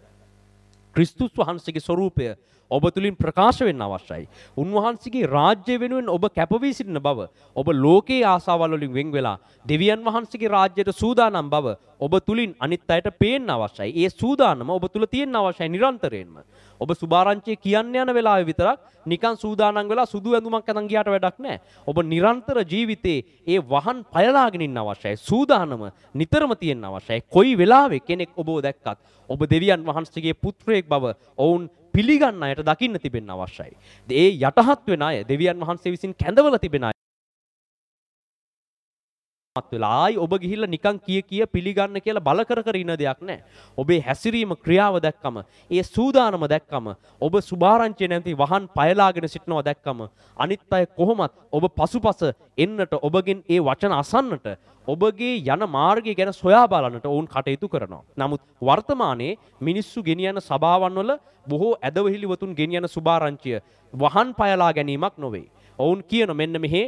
A: ක්‍රිස්තුස් වහන්සේගේ ස්වරූපය ඔබ තුළින් ප්‍රකාශ වෙන්න අවශ්‍යයි. උන්වහන්සේගේ රාජ්‍ය වෙනුවෙන් ඔබ කැපවී සිටින බව ඔබ ලෝකයේ ආසාවල් වලින් වෙන් වෙලා දෙවියන් වහන්සේගේ රාජ්‍යයට සූදානම් බව ඔබ තුළින් අනිත් අයට පේන්න අවශ්‍යයි. ඒ සූදානම ඔබ තුළ තියෙන්න අවශ්‍යයි නිරන්තරයෙන්ම. ඔබ සුභාරංචිය කියන්න යන වෙලාවේ විතරක් නිකන් සූදානම් වෙලා සුදු ඇඳුමක් අඳන් ගියාට වැඩක් නැහැ. ඔබ නිරන්තර ජීවිතේ ඒ වහන් පයලාගෙන ඉන්න අවශ්‍යයි. සූදානම නිතරම තියෙන්න අවශ්‍යයි. කොයි වෙලාවෙ කෙනෙක් ඔබව දැක්කත් ඔබ දෙවියන් වහන්සේගේ පුත්‍රයෙක් බව ඔවුන් පිළිගන්න අයට දකින්න තිබෙන්න අවශ්‍යයි. ඒ යටහත් වෙන අය දෙවියන් වහන්සේ විසින් කැඳවල තිබෙන මත් වෙලා ආයි ඔබ ගිහිල්ලා නිකන් කිය කිය පිළිගන්න කියලා බල කර කර ඉන දෙයක් නැහැ. ඔබේ හැසිරීම ක්‍රියාව දැක්කම, ඒ සූදානම දැක්කම, ඔබ සුභාරංචිය නැති වහන් පයලාගෙන සිටනවා දැක්කම, අනිත් අය කොහොමත් ඔබ පසුපස එන්නට ඔබගෙන් ඒ වචන අසන්නට, ඔබගේ යන මාර්ගය ගැන සොයා බලන්නට ඔවුන් කටයුතු කරනවා. නමුත් වර්තමානයේ මිනිස්සු ගෙනියන සභාවන්වල බොහෝ ඇදවහිලිවතුන් ගෙනියන සුභාරංචිය වහන් පයලා ගැනීමක් නොවේ. ඔවුන් කියන මෙන්න මෙහි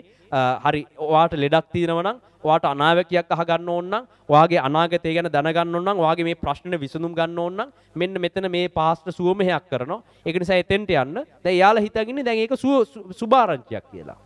A: හරි ඔයාට ලෙඩක් තියෙනවා නම් ඔයාට අනාවැකියක් අහගන්න ඕන නම් ඔයාගේ අනාගතය ගැන දැනගන්න ඕන නම් ඔයාගේ මේ ප්‍රශ්නේ විසඳුම් ගන්න ඕන නම් මෙන්න මෙතන මේ පාස්ට සුවමහයක් කරනවා ඒක නිසා එතෙන්ට යන්න දැන් එයාලා හිතගෙන ඉන්නේ දැන් ඒක සුභාරංචියක් කියලා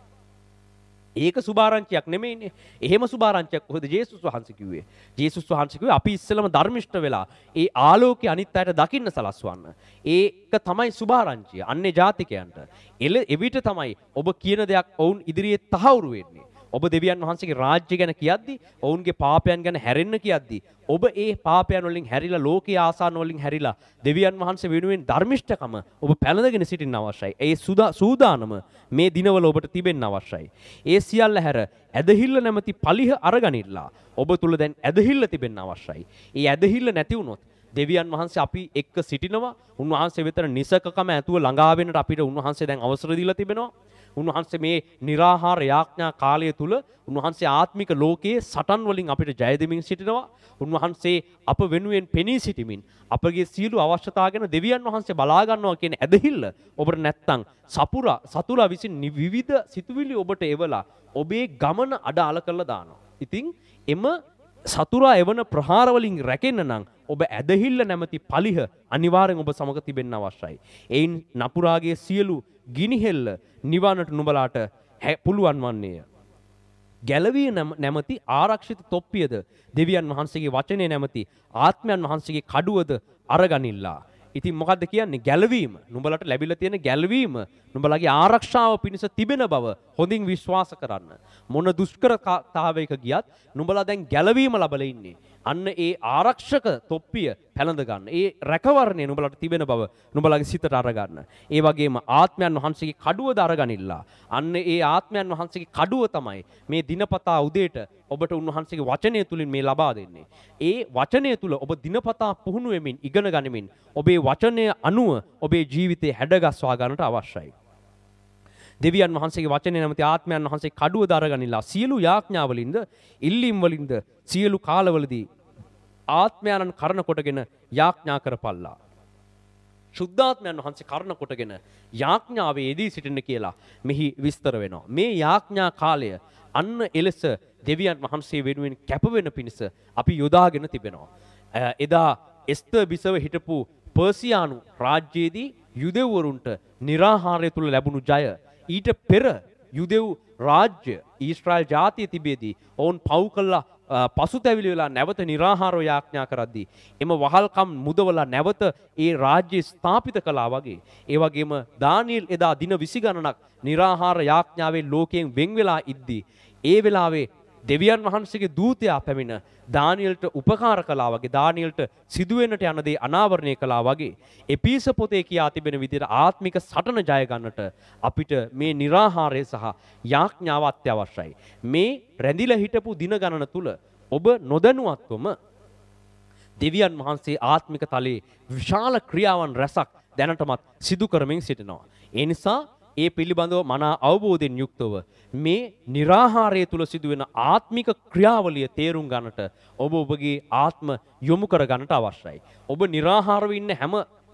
A: ඒක සුභාරංචියක් නෙමෙයිනේ. එහෙම සුභාරංචියක් කොහොද ජේසුස් වහන්සේ කිව්වේ? ජේසුස් වහන්සේ කිව්වේ අපි ඉස්සෙල්ලම ධර්මිෂ්ඨ වෙලා ඒ ආලෝකය අනිත් අයට දකින්න සලස්වන්න. ඒක තමයි සුභාරංචිය. අන්නේ ජාතිකයන්ට. එළ එවිට තමයි ඔබ කියන දෙයක් ඔවුන් ඉදිරියේ තහවුරු වෙන්නේ. ඔබ දෙවියන් වහන්සේගේ රාජ්‍ය ගැන කියද්දි ඔවුන්ගේ පාපයන් ගැන හැරෙන්න කියද්දි ඔබ ඒ පාපයන් වලින් හැරිලා ලෝකයේ ආසාන වලින් හැරිලා දෙවියන් වහන්සේ වෙනුවෙන් ධර්මිෂ්ඨකම ඔබ පැලඳගෙන සිටින්න අවශ්‍යයි. ඒ සූදානම මේ දිනවල ඔබට තිබෙන්න අවශ්‍යයි. ඒ සියල්ල හැර ඇදහිල්ල නැමැති පලිහ අරගනින්නලා ඔබ තුල දැන් ඇදහිල්ල තිබෙන්න අවශ්‍යයි. ඒ ඇදහිල්ල නැති වුණොත් දෙවියන් වහන්සේ අපි එක්ක සිටිනවා. උන්වහන්සේ වෙතර නිසකකම ඇතුව ළඟා වෙන්නට අපිට උන්වහන්සේ දැන් අවසර දීලා තිබෙනවා. උන්වහන්සේ මේ निराහාර යාඥා කාලය තුල උන්වහන්සේ ආත්මික ලෝකයේ සටන් වලින් අපිට ජය දෙමින් සිටිනවා. උන්වහන්සේ අප වෙනුවෙන් පෙනී සිටිමින් අපගේ සියලු අවශ්‍යතා ගැන දෙවියන් වහන්සේ බලා ගන්නවා කියන ඇදහිල්ල ඔබට නැත්තම් සපුරා සතුරා විසින් විවිධ සිතුවිලි ඔබට එවලා ඔබේ ගමන අඩාල කරලා දානවා. ඉතින් එම සතුරා එවන ප්‍රහාරවලින් රැකෙන්න නම් ඔබ ඇදහිල්ල නැමැති පලිහ අනිවාරෙන් ඔබ සමග තිබෙන්න අවශ්‍යයි. එයින් නපුරාගේ සියලු ගිනිහෙල්ල නිවානට නුබලාට පුළුවන් වන්නේය. ගැලවිය නැමති ආරක්ෂිත තොප්පියද දෙවියන් වහන්සේගේ වචනය නැමති ආත්මයන් වහන්සේගේ කඩුවද අරගනිල්ලා. ඉතින් මොකක්ද කියන්නේ ගැලවීම නුඹලට ලැබිලා තියෙන ගැලවීම නුඹලගේ ආරක්ෂාව පිණිස තිබෙන බව හොඳින් විශ්වාස කරන්න. මොන දුෂ්කරතාවයක ගියත් නුඹලා දැන් ගැලවීම ලබලා ඉන්නේ. අන්න ඒ ආරක්ෂක තොප්පිය පැළඳගන්න ඒ රැකවරණය නුඹලට තිබෙන බව නුඹලගේ සිතට අරගන්න. ඒ වගේම ආත්මයන් වහන්සේගේ කඩුව දරගනිල්ලා. අන්න ඒ ආත්මයන් වහන්සේගේ කඩුව තමයි මේ දිනපතා උදේට ඔබට උන්වහන්සේගේ වචනය තුලින් මේ ලබා දෙන්නේ. ඒ වචනය තුල ඔබ දිනපතා පුහුණු වෙමින් ඉගෙන ගනිමින් ඔබේ වචනය අනුව ඔබේ ජීවිතේ හැඩගස්වා ගන්නට අවශ්‍යයි. දෙවියන් වහන්සේගේ වචනය නැමති ආත්මයන් වහන්සේ කඩුව දරගනිලා සියලු යාඥාවලින්ද ඉල්ලීම් වලින්ද සියලු කාලවලදී ආත්මයන්න් කරන කොටගෙන යාඥා කරපල්ලා. ශුද්ධාත්මයන් වහන්සේ කරන කොටගෙන යාඥාවේ යෙදී සිටින්න කියලා මෙහි විස්තර වෙනවා. මේ යාඥා කාලය අන්න එලෙස දෙවියන් වහන්සේ වෙනුවෙන් කැපවෙන පිණිස අපි යොදාගෙන තිබෙනවා. එදා එස්ත බිසව හිටපු පර්සියානු රාජ්‍යයේදී යුදෙව්වරුන්ට නිරාහාරය තුළ ලැබුණු ජය ඊට පෙර යුදෙව් රාජ්‍ය ඊස්ට්‍රයිල් ජාතිය තිබේදී ඔවුන් පව් කල්ලා පසු තැවිලි වෙලා නැවත නිරාහාරෝ යාඥා කරද්දී. එම වහල්කම් මුදවලා නැවත ඒ රාජ්‍ය ස්ථාපිත කලා වගේ. ඒවගේම දානීල් එදා දින විසිගණනක් නිරාහාර යාඥාවේ ලෝකයෙන් වෙන් වෙලා ඉද්දී. ඒ වෙලාවේ දෙවියන් වහන්සේගේ දූතයා පැමිණ දානියල්ට උපකාර කළා වගේ දානියල්ට සිදුවෙන්නට යන දේ අනාවරණය කළා වගේ එපීස පොතේ කියා තිබෙන විදිහට ආත්මික සටන ජය ගන්නට අපිට මේ निराහාරය සහ යාඥාව අත්‍යවශ්‍යයි මේ රැඳිලා හිටපු දින ගණන තුල ඔබ නොදැනුවත්වම දෙවියන් වහන්සේ ආත්මික තලයේ විශාල ක්‍රියාවන් රැසක් දැනටමත් සිදු කරමින් සිටිනවා ඒ නිසා ඒ පිළිබඳව මනා අවබෝධයෙන් යුක්තව මේ निराහාරය තුල සිදුවෙන ආත්මික ක්‍රියාවලිය තේරුම් ගන්නට ඔබ ඔබගේ ආත්ම යොමු කර ගන්නට අවශ්‍යයි. ඔබ निराහාරව ඉන්න හැම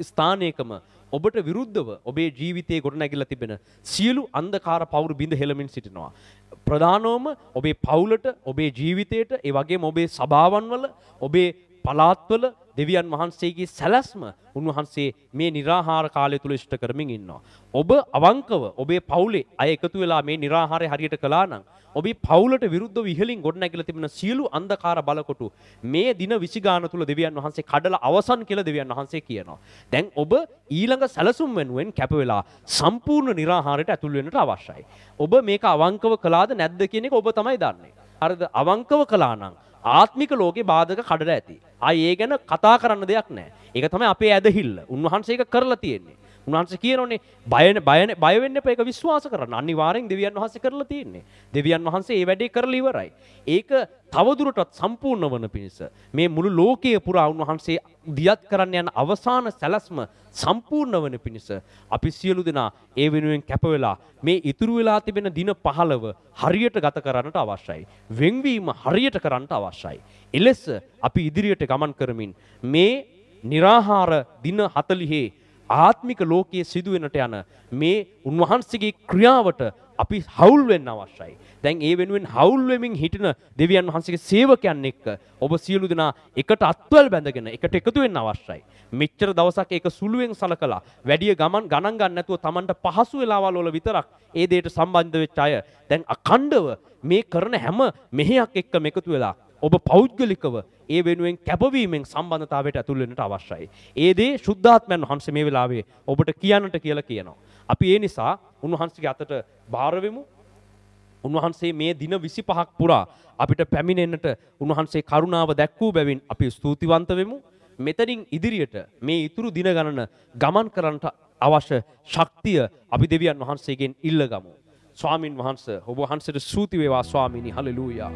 A: ස්ථානයකම ඔබට විරුද්ධව ඔබේ ජීවිතයේ ගොඩනැගිලා තිබෙන සියලු අන්ධකාර පවුරු බිඳ හෙළමින් සිටිනවා. ප්‍රධානෝම ඔබේ පවුලට ඔබේ ජීවිතයට ඒ වගේම ඔබේ සභාවන්වල ඔබේ පලාත්වල දෙවියන් වහන්සේගේ සැලැස්ම උන්වහන්සේ මේ निराහාර කාලය තුල ඉෂ්ට කරමින් ඉන්නවා. ඔබ අවංකව ඔබේ පවුලේ අය එකතු වෙලා මේ निराහාරය හරියට කළා නම් ඔබේ පවුලට විරුද්ධව ඉහළින් ගොඩනැගිලා තිබෙන සියලු අන්ධකාර බලකොටු මේ දින 20 ගාන තුල දෙවියන් වහන්සේ කඩලා අවසන් කියලා දෙවියන් වහන්සේ කියනවා. දැන් ඔබ ඊළඟ සැලසුම් වෙනුවෙන් කැප වෙලා සම්පූර්ණ निराහාරයට ඇතුල් වෙන්නට අවශ්‍යයි. ඔබ මේක අවංකව කළාද නැද්ද කියන එක ඔබ තමයි දන්නේ. හරිද? අවංකව කළා නම් ආත්මික ලෝකේ බාධක කඩලා ඇති. ආයි ඒ ගැන කතා කරන්න දෙයක් නැහැ. ඒක තමයි අපේ ඇදහිල්ල. උන්වහන්සේ ඒක කරලා තියෙන්නේ. උන්වහන්සේ කියනෝනේ බයන බයන බය වෙන්න එපා ඒක විශ්වාස කරන්න. අනිවාර්යෙන් දෙවියන් වහන්සේ කරලා තියෙන්නේ. දෙවියන් වහන්සේ මේ වැඩේ කරලා ඉවරයි. ඒක තවදුරටත් සම්පූර්ණ වන පිණිස මේ මුළු ලෝකයේ පුරා උන්වහන්සේ දියත් කරන්න යන අවසාන සැලැස්ම සම්පූර්ණ වන පිණිස අපි සියලු දෙනා ඒ වෙනුවෙන් කැප වෙලා මේ ඉතුරු වෙලා තිබෙන දින 15 හරියට ගත කරන්නට අවශ්‍යයි. වෙන්වීම හරියට කරන්නට අවශ්‍යයි. එලෙස අපි ඉදිරියට ගමන් කරමින් මේ निराහාර දින 40 ආත්මික ලෝකයේ සිදුවෙනට යන මේ උන්වහන්සේගේ ක්‍රියාවට අපි හවුල් වෙන්න අවශ්‍යයි. දැන් ඒ වෙනුවෙන් හවුල් වෙමින් හිටින දෙවියන් වහන්සේගේ සේවකයන් එක්ක ඔබ සියලු දෙනා එකට අත්වල බැඳගෙන එකට එකතු වෙන්න අවශ්‍යයි. මෙච්චර දවසක් ඒක සුළුවෙන් සලකලා වැඩි ගමන් ගණන් ගන්න නැතුව Tamanට පහසු වෙලාවල් වල විතරක් ඒ දෙයට සම්බන්ධ වෙච්ච අය දැන් අඛණ්ඩව මේ කරන හැම මෙහෙයක් එක්කම එකතු වෙලා ඔබ පෞද්ගලිකව ඒ වෙනුවෙන් කැපවීමෙන් සම්බන්ධතාවයට ඇතුල් වෙන්නට අවශ්‍යයි. ඒ දේ සුද්ධාත්මයන් වහන්සේ මේ වෙලාවේ ඔබට කියන්නට කියලා කියනවා. අපි ඒ නිසා උන්වහන්සේගේ අතට භාර වෙමු. උන්වහන්සේ මේ දින 25ක් පුරා අපිට පැමිණෙන්නට උන්වහන්සේ කරුණාව දැක්වූ බැවින් අපි ස්තුතිවන්ත වෙමු. මෙතනින් ඉදිරියට මේ ඉතුරු දින ගණන ගමන් කරන්නට අවශ්‍ය ශක්තිය අපි දෙවියන් වහන්සේගෙන් ඉල්ලගමු. ස්වාමින් වහන්සේ ඔබ වහන්සේට ස්තුති වේවා ස්වාමීනි හලෙලූයා.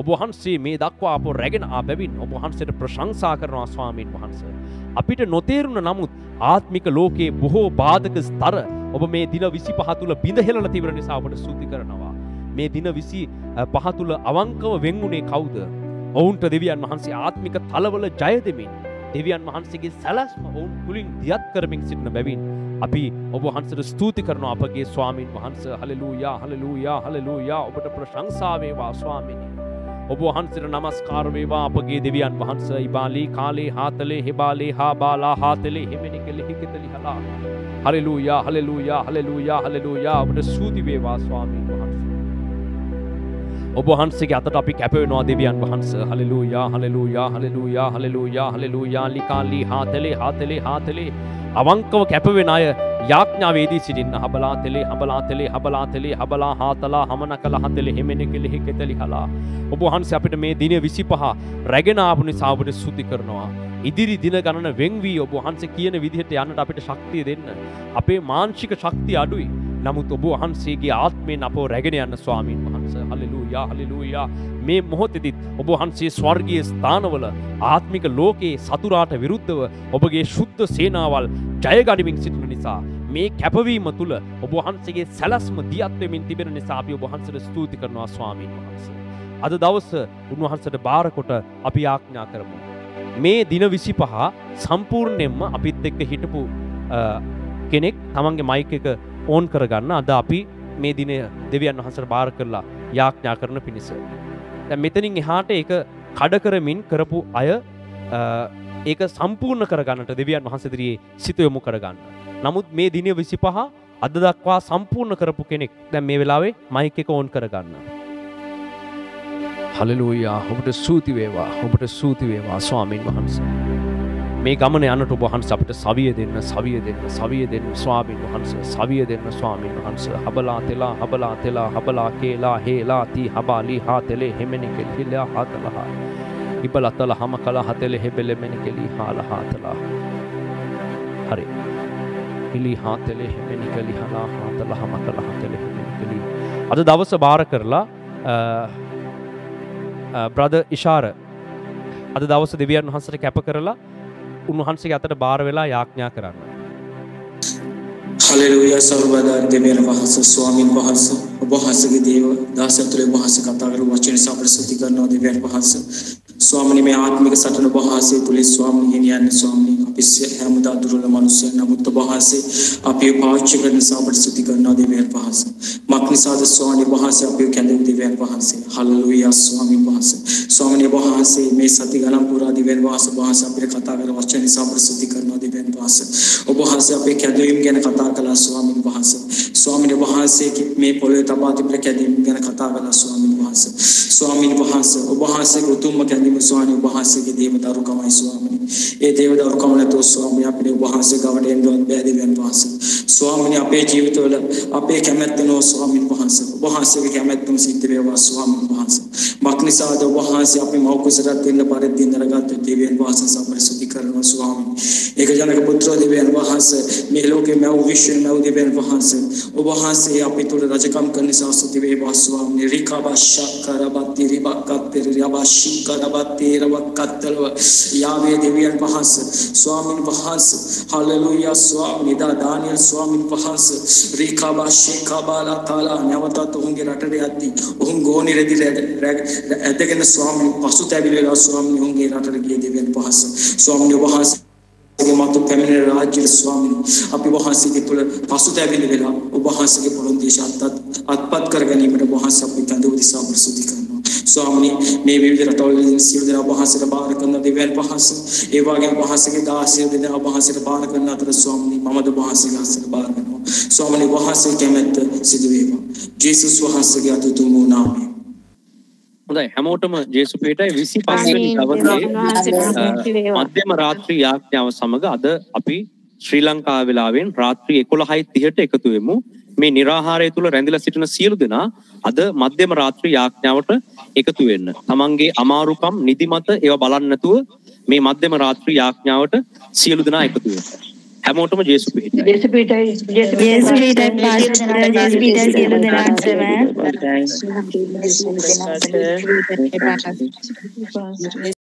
A: ඔබහන්සේ මේ දක්වාපෝ රැගෙන ආ බැවින් ඔබහන්සට ප්‍රශංසා කරනවා ස්වාමීන් වහන්ස. අපිට නොතේරුණ නමුත් ආත්මික ලෝකයේ බොහෝ බාධක ස්තර ඔබ මේ දින විසි පහතුළ බිඳහෙලන තිවර නිසා ඔබට සූති කරනවා. මේ දින විසි පහතුළ අවංකව වෙංගුණේ කවුද. ඔවුන්ට දෙවියන් වහන්සේ ආත්මික තලවල ජයදමින්. දෙවියන් වහන්සේගේ සැලස්ම ඔවුන් තුළින් දියත් කරමින් සිටින බැවින්. අපි ඔබහන්සට ස්තුති කරනවා අපගේ ස්වාමීන් වහන්ස හලලූයා හලලූයා හලලූයා ඔබට ප්‍රශංසාවේවා ස්වාමිනිී. ඔබවහන්සට නමස්කාර වේවා අපගේ දෙවියන් වහන්ස ඉබාලී කාලේ හාතලේ හෙබාලේ හා බාලා හාතලේ හෙමෙනි කෙල හිකෙතලි හලා හලෙලූයා හලෙලූයා හලෙලූයා හලෙලූයා ඔබට සූතිවේවා ස්වාමීන් වහන්සේ ඔබහන්සේ අතට අපි කැපවෙනවා දෙවියන් වහන්ස හලලූ යා හලලූ යා හලලූ යා හලලූ යා හලලූ යාලිකාල්ලී හාතලේ හාතලේ හාතලේ අවංකව කැපවෙන අය යාඥාවේදී සිටින්න හබලා තෙලේ හබලා තෙලේ හබලා තෙලේ හබලා හාතලා හමන කළ හතෙලෙ හෙමෙන කෙලෙහි කෙතලි හලා ඔබහන්ස අපිට මේ දින විසි පහ රැගෙනාපනි සාබට සුති කරනවා ඉදිරි දින ගණන වෙංවී ඔබහන්ස කියන විදිහට යන්නට අපිට ශක්තිය දෙන්න අපේ මාංශික ශක්තිය අඩුයි නමුත් ඔබ වහන්සේගේ ආත්මයෙන් අපෝ රැගෙන යන්න ස්වාමීන් වහන්ස හලිලූයා හලිලූයා මේ මොහොතෙදිත් ඔබ වහන්සේ ස්වර්ගයේ ස්ථානවල ආත්මික ලෝකයේ සතුරාට විරුද්ධව ඔබගේ ශුද්ධ සේනාවල් ජයගනිමින් සිටින නිසා මේ කැපවීම තුළ ඔබ වහන්සේගේ සැලස්ම දියත්වමින් තිබෙන නිසා අපි ඔබ වහන්සේට ස්තුති කරනවා ස්වාමීන් වහන්සේ අද දවස උන්වහන්සට බාරකොට අපි ආඥා කරමු. මේ දින විසි පහ සම්පූර්ණයෙන්ම අපිත් එක්ක හිටපු කෙනෙක් තමන්ගේ මයික එක ඕන් කරගන්න අද අපි මේ දිනය දෙවියන් වහන්සට භාර කරලා යාඥා කරන පිණිස. දැ මෙතනින් එහාට එක කඩකරමින් කරපු අය ඒක සම්පූර්ණ කරගන්නට දෙවියන් වහන්සදිරයේ සිත යොමු කරගන්න. නමුත් මේ දිනය විසි පහ අද දක්වා සම්පූර්ණ කරපු කෙනෙක් දැන් මේ වෙලාවේ මයික එක ඕන් කරගන්න. හලලූයා ඔබට සූතිවේවා ඔබට සූතිවේවා ස්වාමීන් වහන්සේ. මේ ගමන යනට වහන්ස අපට සවිය දෙන්න සවිය දෙන්න සවිය දෙන්න ස්වාමීන් වහන්ස සවිය දෙන්න ස්වාමීන් වහන්ස හබලා තෙලා හබලා තෙලා හබලා කේලා හේලා තී හබාලී හා තෙලේ හෙමෙනිකෙ හිල්ලා හාතලහා ඉබලතල හම කලා හතෙලෙ හෙබෙලෙමෙනිකෙලී හාලා හාතලා හරි හිලි හාතලේ හෙමෙනි කලි හලා හාතල හම කළ හතලෙ හෙමෙනිකලී අද දවස භාර කරලා බ්‍රධ ඉශාර අද දවස දෙවියන් වහන්සට කැප කරලා උන්වහන්සේ අතට බාර වෙලා යාඥා කරන්න.
C: හලෙලුයා සර්වදාන් දෙවියන් වහන්සේ ස්වාමින් වහන්සේ ඔබ වහන්සේගේ දේව දාසතුලේ වහන්සේ කතා කරපු වචන සාපෘසති කරනවා දෙවියන් වහන්සේ ස්වාමීනි මේ ආත්මික සටන ඔබ වහන්සේ තුලේ ස්වාමීන් කියන්නේ ස්වාමීන් අපි හැමදා දුර්වල මිනිසෙක් නමුත් ඔබ වහන්සේ අපිව පාවිච්චි කරන සාපෘසති කරනවා දෙවියන් වහන්සේ මක්නිසාද ස්වාමීන් වහන්සේ අපිව කැඳෙන දෙවියන් වහන්සේ හලෙලුයා ස්වාමීන් වහන්සේ ස්වාමීන් වහන්සේ මේ සති ගණන් පුරා දෙවියන් වහන්සේ වහන්සේ අපිට කතා කර වචන සාපෘසති කරනවා දෙවියන් වහන්සේ ඔබ වහන්සේ අපේ කැඳවීම ගැන කතා කතා කළා ස්වාමින් වහන්සේ. ස්වාමින් වහන්සේගේ මේ පොළොවේ තබා තිබෙන කැදීම ගැන කතා කළා ස්වාමින් වහන්සේ. ස්වාමින් වහන්සේ ඔබ වහන්සේගේ උතුම්ම කැදීම ස්වාමින් වහන්සේගේ දේවදරුකමයි ස්වාමින්. ඒ දේවදරුකම නැතෝ ස්වාමින් අපිට ඔබ වහන්සේ ගවට එන්නවත් බෑ දෙවියන් වහන්සේ. ස්වාමින් අපේ ජීවිතවල අපේ කැමැත්ත නෝ ස්වාමින් වහන්සේ. ඔබ වහන්සේගේ කැමැත්තම සිද්ධ වේවා ස්වාමින් වහන්සේ. මක් නිසාද ඔබ වහන්සේ අපේ මෞකසරත් වෙන්න පරිද්දින් දරගත් දෙවියන් වහන්සේ සම්පරිසුද්ධි කර ස්වාමී. ඒක ජනක පුත්‍ර දෙවියන් වහන්සේ මේ ලෝකේ මැව් විශ්ව මැව් දෙවියන් වහන්සේ ඔබ වහන්සේ අපි තුල රජකම් කරන නිසා ස්තුති වේවා ස්වාමී. රිකවශක්කරබති රිබක්කත්තර යබශිකරබති රවක්කත්තලව යාවේ දෙවියන් වහන්සේ ස්වාමීන් වහන්සේ හලෙලූයා ස්වාමී දා දානියල් ස්වාමීන් වහන්සේ රිකවශිකබලා තාලා නැවතත් ඔහුගේ රටට යද්දී ඔහුන් ගෝණි රෙදි රැඳගෙන ස්වාමීන් පසුතැවිලි වෙලා ස්වාමීන් ඔහුගේ රටට ගිය දෙවියන් උපහාස ස්වාමීන් වහන්සේ ගේ මතු පැමිණෙන රාජ්‍ය ස්වාමීන් අපි වහන්සේගේ තුල පසුතැවිලි වෙලා ඔබ වහන්සේගේ පොළොන්දේශ අත්පත් කර ගැනීමට වහන්සේ අපි කඳු දිසා ප්‍රසුති කරනවා ස්වාමීන් මේ විවිධ රටවල ඉන්න සියලු දෙනා වහන්සේට බාර කරන දෙවියන් වහන්ස ඒ වගේම වහන්සේගේ දාසියෝ දෙනා වහන්සේට බාර කරන අතර ස්වාමීන් මමද වහන්සේගේ අස්සට බාර කරනවා ස්වාමීන් වහන්සේ කැමැත්ත සිදු වේවා ජේසුස් වහන්සේගේ අතුතුමෝ නාමයෙන්
A: හොඳයි හැමෝටම ජේසුපේටයි විසි පස්වනි දවසේ මධ්‍යම රාත්‍රී යාඥාව සමඟ අද අපි ශ්‍රී ලංකා වෙලාවෙන් රාත්‍රී එකොළහයි තිහට එකතු වෙමු මේ නිරාහාරය තුළ රැඳිල සිටින සියලු දෙනා අද මධ්‍යම රාත්‍රී යාඥාවට එකතු වෙන්න. තමන්ගේ අමාරුකම් නිදිමත ඒව බලන්නතුව මේ මධ්‍යම රාත්‍රී යාඥාවට සියලු දෙනා එකතු වෙන්න. అమౌంట్ చేసి
B: చేసి బీటై చేసి
C: బీటై పాస్ చేసి బీటై జీరో दिन आठ सेवन